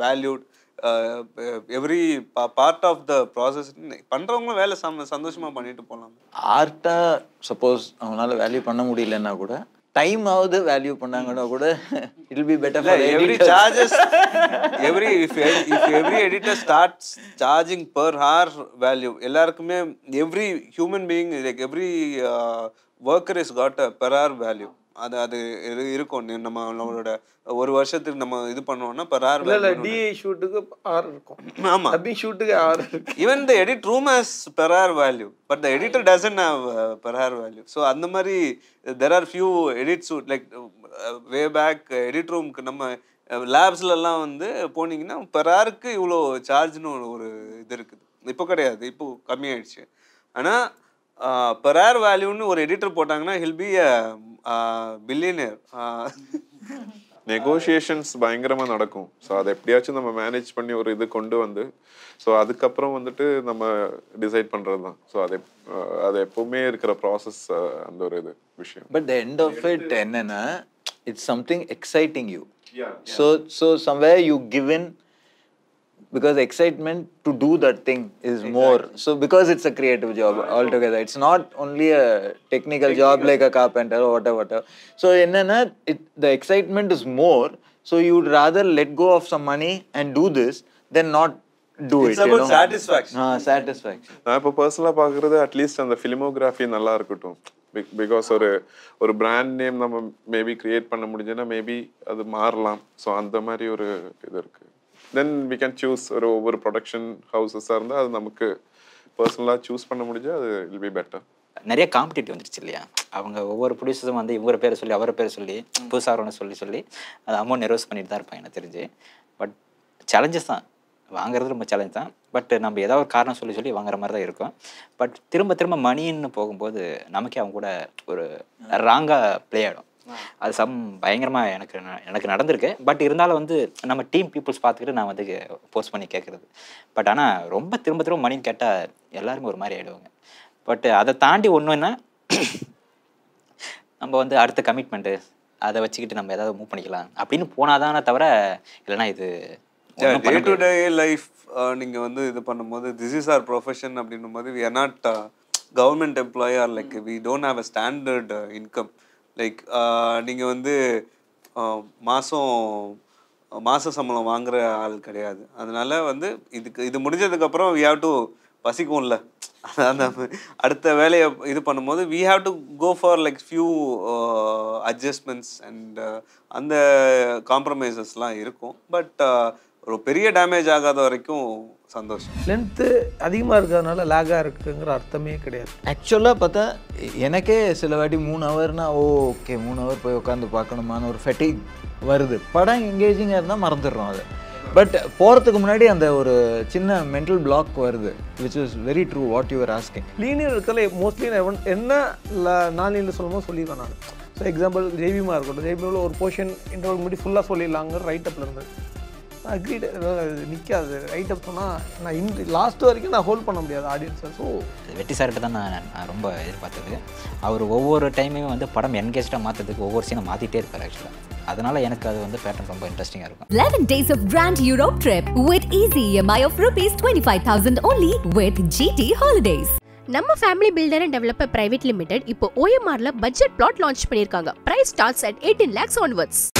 valued every part of the process பண்ணுறவங்களும் வேலை சம சந்தோஷமாக பண்ணிட்டு போகலாம் ஆர்ட்டாக சப்போஸ் அவங்களால வேல்யூ பண்ண முடியலன்னா கூட டைம் ஆகுது வேல்யூ பண்ணாங்கன்னா கூட it be better every charges every if every editor start charging per hour value எல்லாருக்குமே every human being like every worker is got a per hour value அது அது இருக்கும் நம்ம நம்மளோட ஒரு வருஷத்துக்கு நம்ம இது பண்ணோம்னா இப்போ ரேர் இல்லை டிஐ ஷூட்டுக்கு ஆறு இருக்கும் ஆமாம் அப்படி ஷூட்டுக்கு ஆறு even the edit room has per value but the editor doesn't have per hour value so அந்த மாதிரி there are few edit shoot like way back edit ரூம்க்கு நம்ம லேப்ஸ்லலாம் uh, வந்து போனீங்கன்னா பெராருக்கு இவ்வளோ சார்ஜ்னு ஒரு இது இருக்குது இப்போ கிடையாது இப்போ கம்மியாயிடுச்சு ஆனால் பெரார் வேல்யூன்னு ஒரு எடிட்டர் போட்டாங்கன்னா he'll be a billionaire negotiations பயங்கரமாக நடக்கும் ஸோ அதை எப்படியாச்சும் நம்ம மேனேஜ் பண்ணி ஒரு இது கொண்டு வந்து ஸோ அதுக்கப்புறம் வந்துட்டு நம்ம டிசைட் பண்ணுறது தான் ஸோ அதை அது எப்பவுமே இருக்கிற ப்ராசஸ் அந்த ஒரு இது விஷயம் but the end of it என்னென்னா it's something exciting you so so someway you in because excitement to do that thing is exactly. more so because it's a creative job altogether it's not only a technical, technical. job like a carpenter or whatever, whatever. so என்னன்னா the excitement is more so you would rather let go of some money and do this than not to it's about satisfaction ah satisfaction நான் இப்போ பர்சனலாக பார்க்குறது at least அந்த filmography நல்லா இருக்கட்டும் because ஒரு ஒரு பிராண்ட் நேம் நம்ம மேபி கிரியேட் பண்ண முடிஞ்சுன்னா மேபி அது மாறலாம் ஸோ அந்த மாதிரி ஒரு இது இருக்குது தென் வி கேன் சூஸ் ஒரு ஒவ்வொரு ப்ரொடக்ஷன் ஹவுசஸாக இருந்தால் அது நமக்கு பர்சனலாக சூஸ் பண்ண முடிஞ்சால் அது இல் பி பெட்டர் நிறைய காம்படிட்டிவ் வந்துருச்சு இல்லையா அவங்க ஒவ்வொரு ப்ரொடியூசரும் வந்து இவங்க பேரை சொல்லி அவரை பேரை சொல்லி புதுசாக சொல்லி சொல்லி அது அமௌண்ட் நெர்வஸ் பண்ணிட்டு தான் இருப்பாங்க எனக்கு தெரிஞ்சு பட் சேலஞ்சஸ் தான் வாங்குறது ரொம்ப சேலஞ்ச் தான் பட் நம்ம ஏதாவது ஒரு காரணம் சொல்லி சொல்லி வாங்குற மாதிரி தான் இருக்கும் பட் திரும்ப திரும்ப மணின்னு போகும்போது நமக்கே அவங்க கூட ஒரு ராங்காக ப்ளே ஆகிடும் அது சம் பயங்கரமாக எனக்கு எனக்கு நடந்திருக்கு பட் இருந்தாலும் வந்து நம்ம டீம் பீப்புள்ஸ் பார்த்துக்கிட்டு நான் வந்து போஸ்ட் பண்ணி கேட்குறது பட் ஆனால் ரொம்ப திரும்ப திரும்ப மணின்னு கேட்டால் எல்லாருமே ஒரு மாதிரி ஆகிடுவாங்க பட் அதை தாண்டி என்ன நம்ம வந்து அடுத்த கமிட்மெண்ட்டு அதை வச்சுக்கிட்டு நம்ம ஏதாவது மூவ் பண்ணிக்கலாம் அப்படின்னு போனாதானே தவிர இல்லைன்னா இது டே டு டே லைஃப் நீங்கள் வந்து இது பண்ணும்போது திஸ் இஸ் ஆர் ப்ரொஃபஷன் அப்படின்னும் போது we are not government employee or like we don't have a standard income like uh, நீங்கள் வந்து uh, மாதம் மாத சம்பளம் வாங்குற ஆள் கிடையாது அதனால் வந்து இதுக்கு இது முடிஞ்சதுக்கப்புறம் வி ஹாவ் டு பசிக்கும்ல அந்த அடுத்த வேலையை இது பண்ணும்போது we have to go for like few adjustments and அந்த காம்ப்ரமைசஸ்லாம் இருக்கும் பட் uh, ஒரு பெரிய டேமேஜ் ஆகாத வரைக்கும் சந்தோஷம் லென்த்து அதிகமாக இருக்கிறதுனால லேகாக இருக்குங்கிற அர்த்தமே கிடையாது ஆக்சுவலாக பார்த்தா எனக்கே சில வாட்டி மூணு ஹவர்னா ஓகே மூணு ஹவர் போய் உட்காந்து பார்க்கணுமான ஒரு ஃபெட்டிக் வருது படம் எங்கேஜிங்காக இருந்தால் மறந்துடுறோம் அது பட் போகிறதுக்கு முன்னாடி அந்த ஒரு சின்ன மென்டல் பிளாக் வருது which is very true what you're asking linear இருக்கிற மோஸ்ட்லி நான் என்ன நான் இல்லை சொல்லுமோ சொல்லிடுவேன் நான் ஸோ எக்ஸாம்பிள் ஜெய்பிமா இருக்கட்டும் ஜெய்பிமில் ஒரு போர்ஷன் இன்டர்வல் முடி ஃபுல்லாக சொல்லிடலாங்கிற ரைட்டப்பில் இருந்தது அக்ரீட் நிற்காது ரைட் அப் போனால் நான் இந்த லாஸ்ட் வரைக்கும் நான் ஹோல்ட் பண்ண முடியாது ஆடியன்ஸை ஸோ வெட்டி சார்கிட்ட தான் நான் ரொம்ப எதிர்பார்த்தது அவர் ஒவ்வொரு டைமையும் வந்து படம் என்கேஜ்டாக மாற்றுறதுக்கு ஒவ்வொரு சீனை மாற்றிட்டே இருப்பார் ஆக்சுவலாக அதனால எனக்கு அது வந்து பேட்டர்ன் ரொம்ப இன்ட்ரெஸ்டிங்காக இருக்கும் 11 days of grand Europe trip with easy EMI of rupees 25,000 only with GT Holidays. நம்ம family builder and developer private limited இப்போ ஓஎம்ஆர்ல பட்ஜெட் பிளாட் லான்ச் பண்ணியிருக்காங்க price starts at eighteen lakhs onwards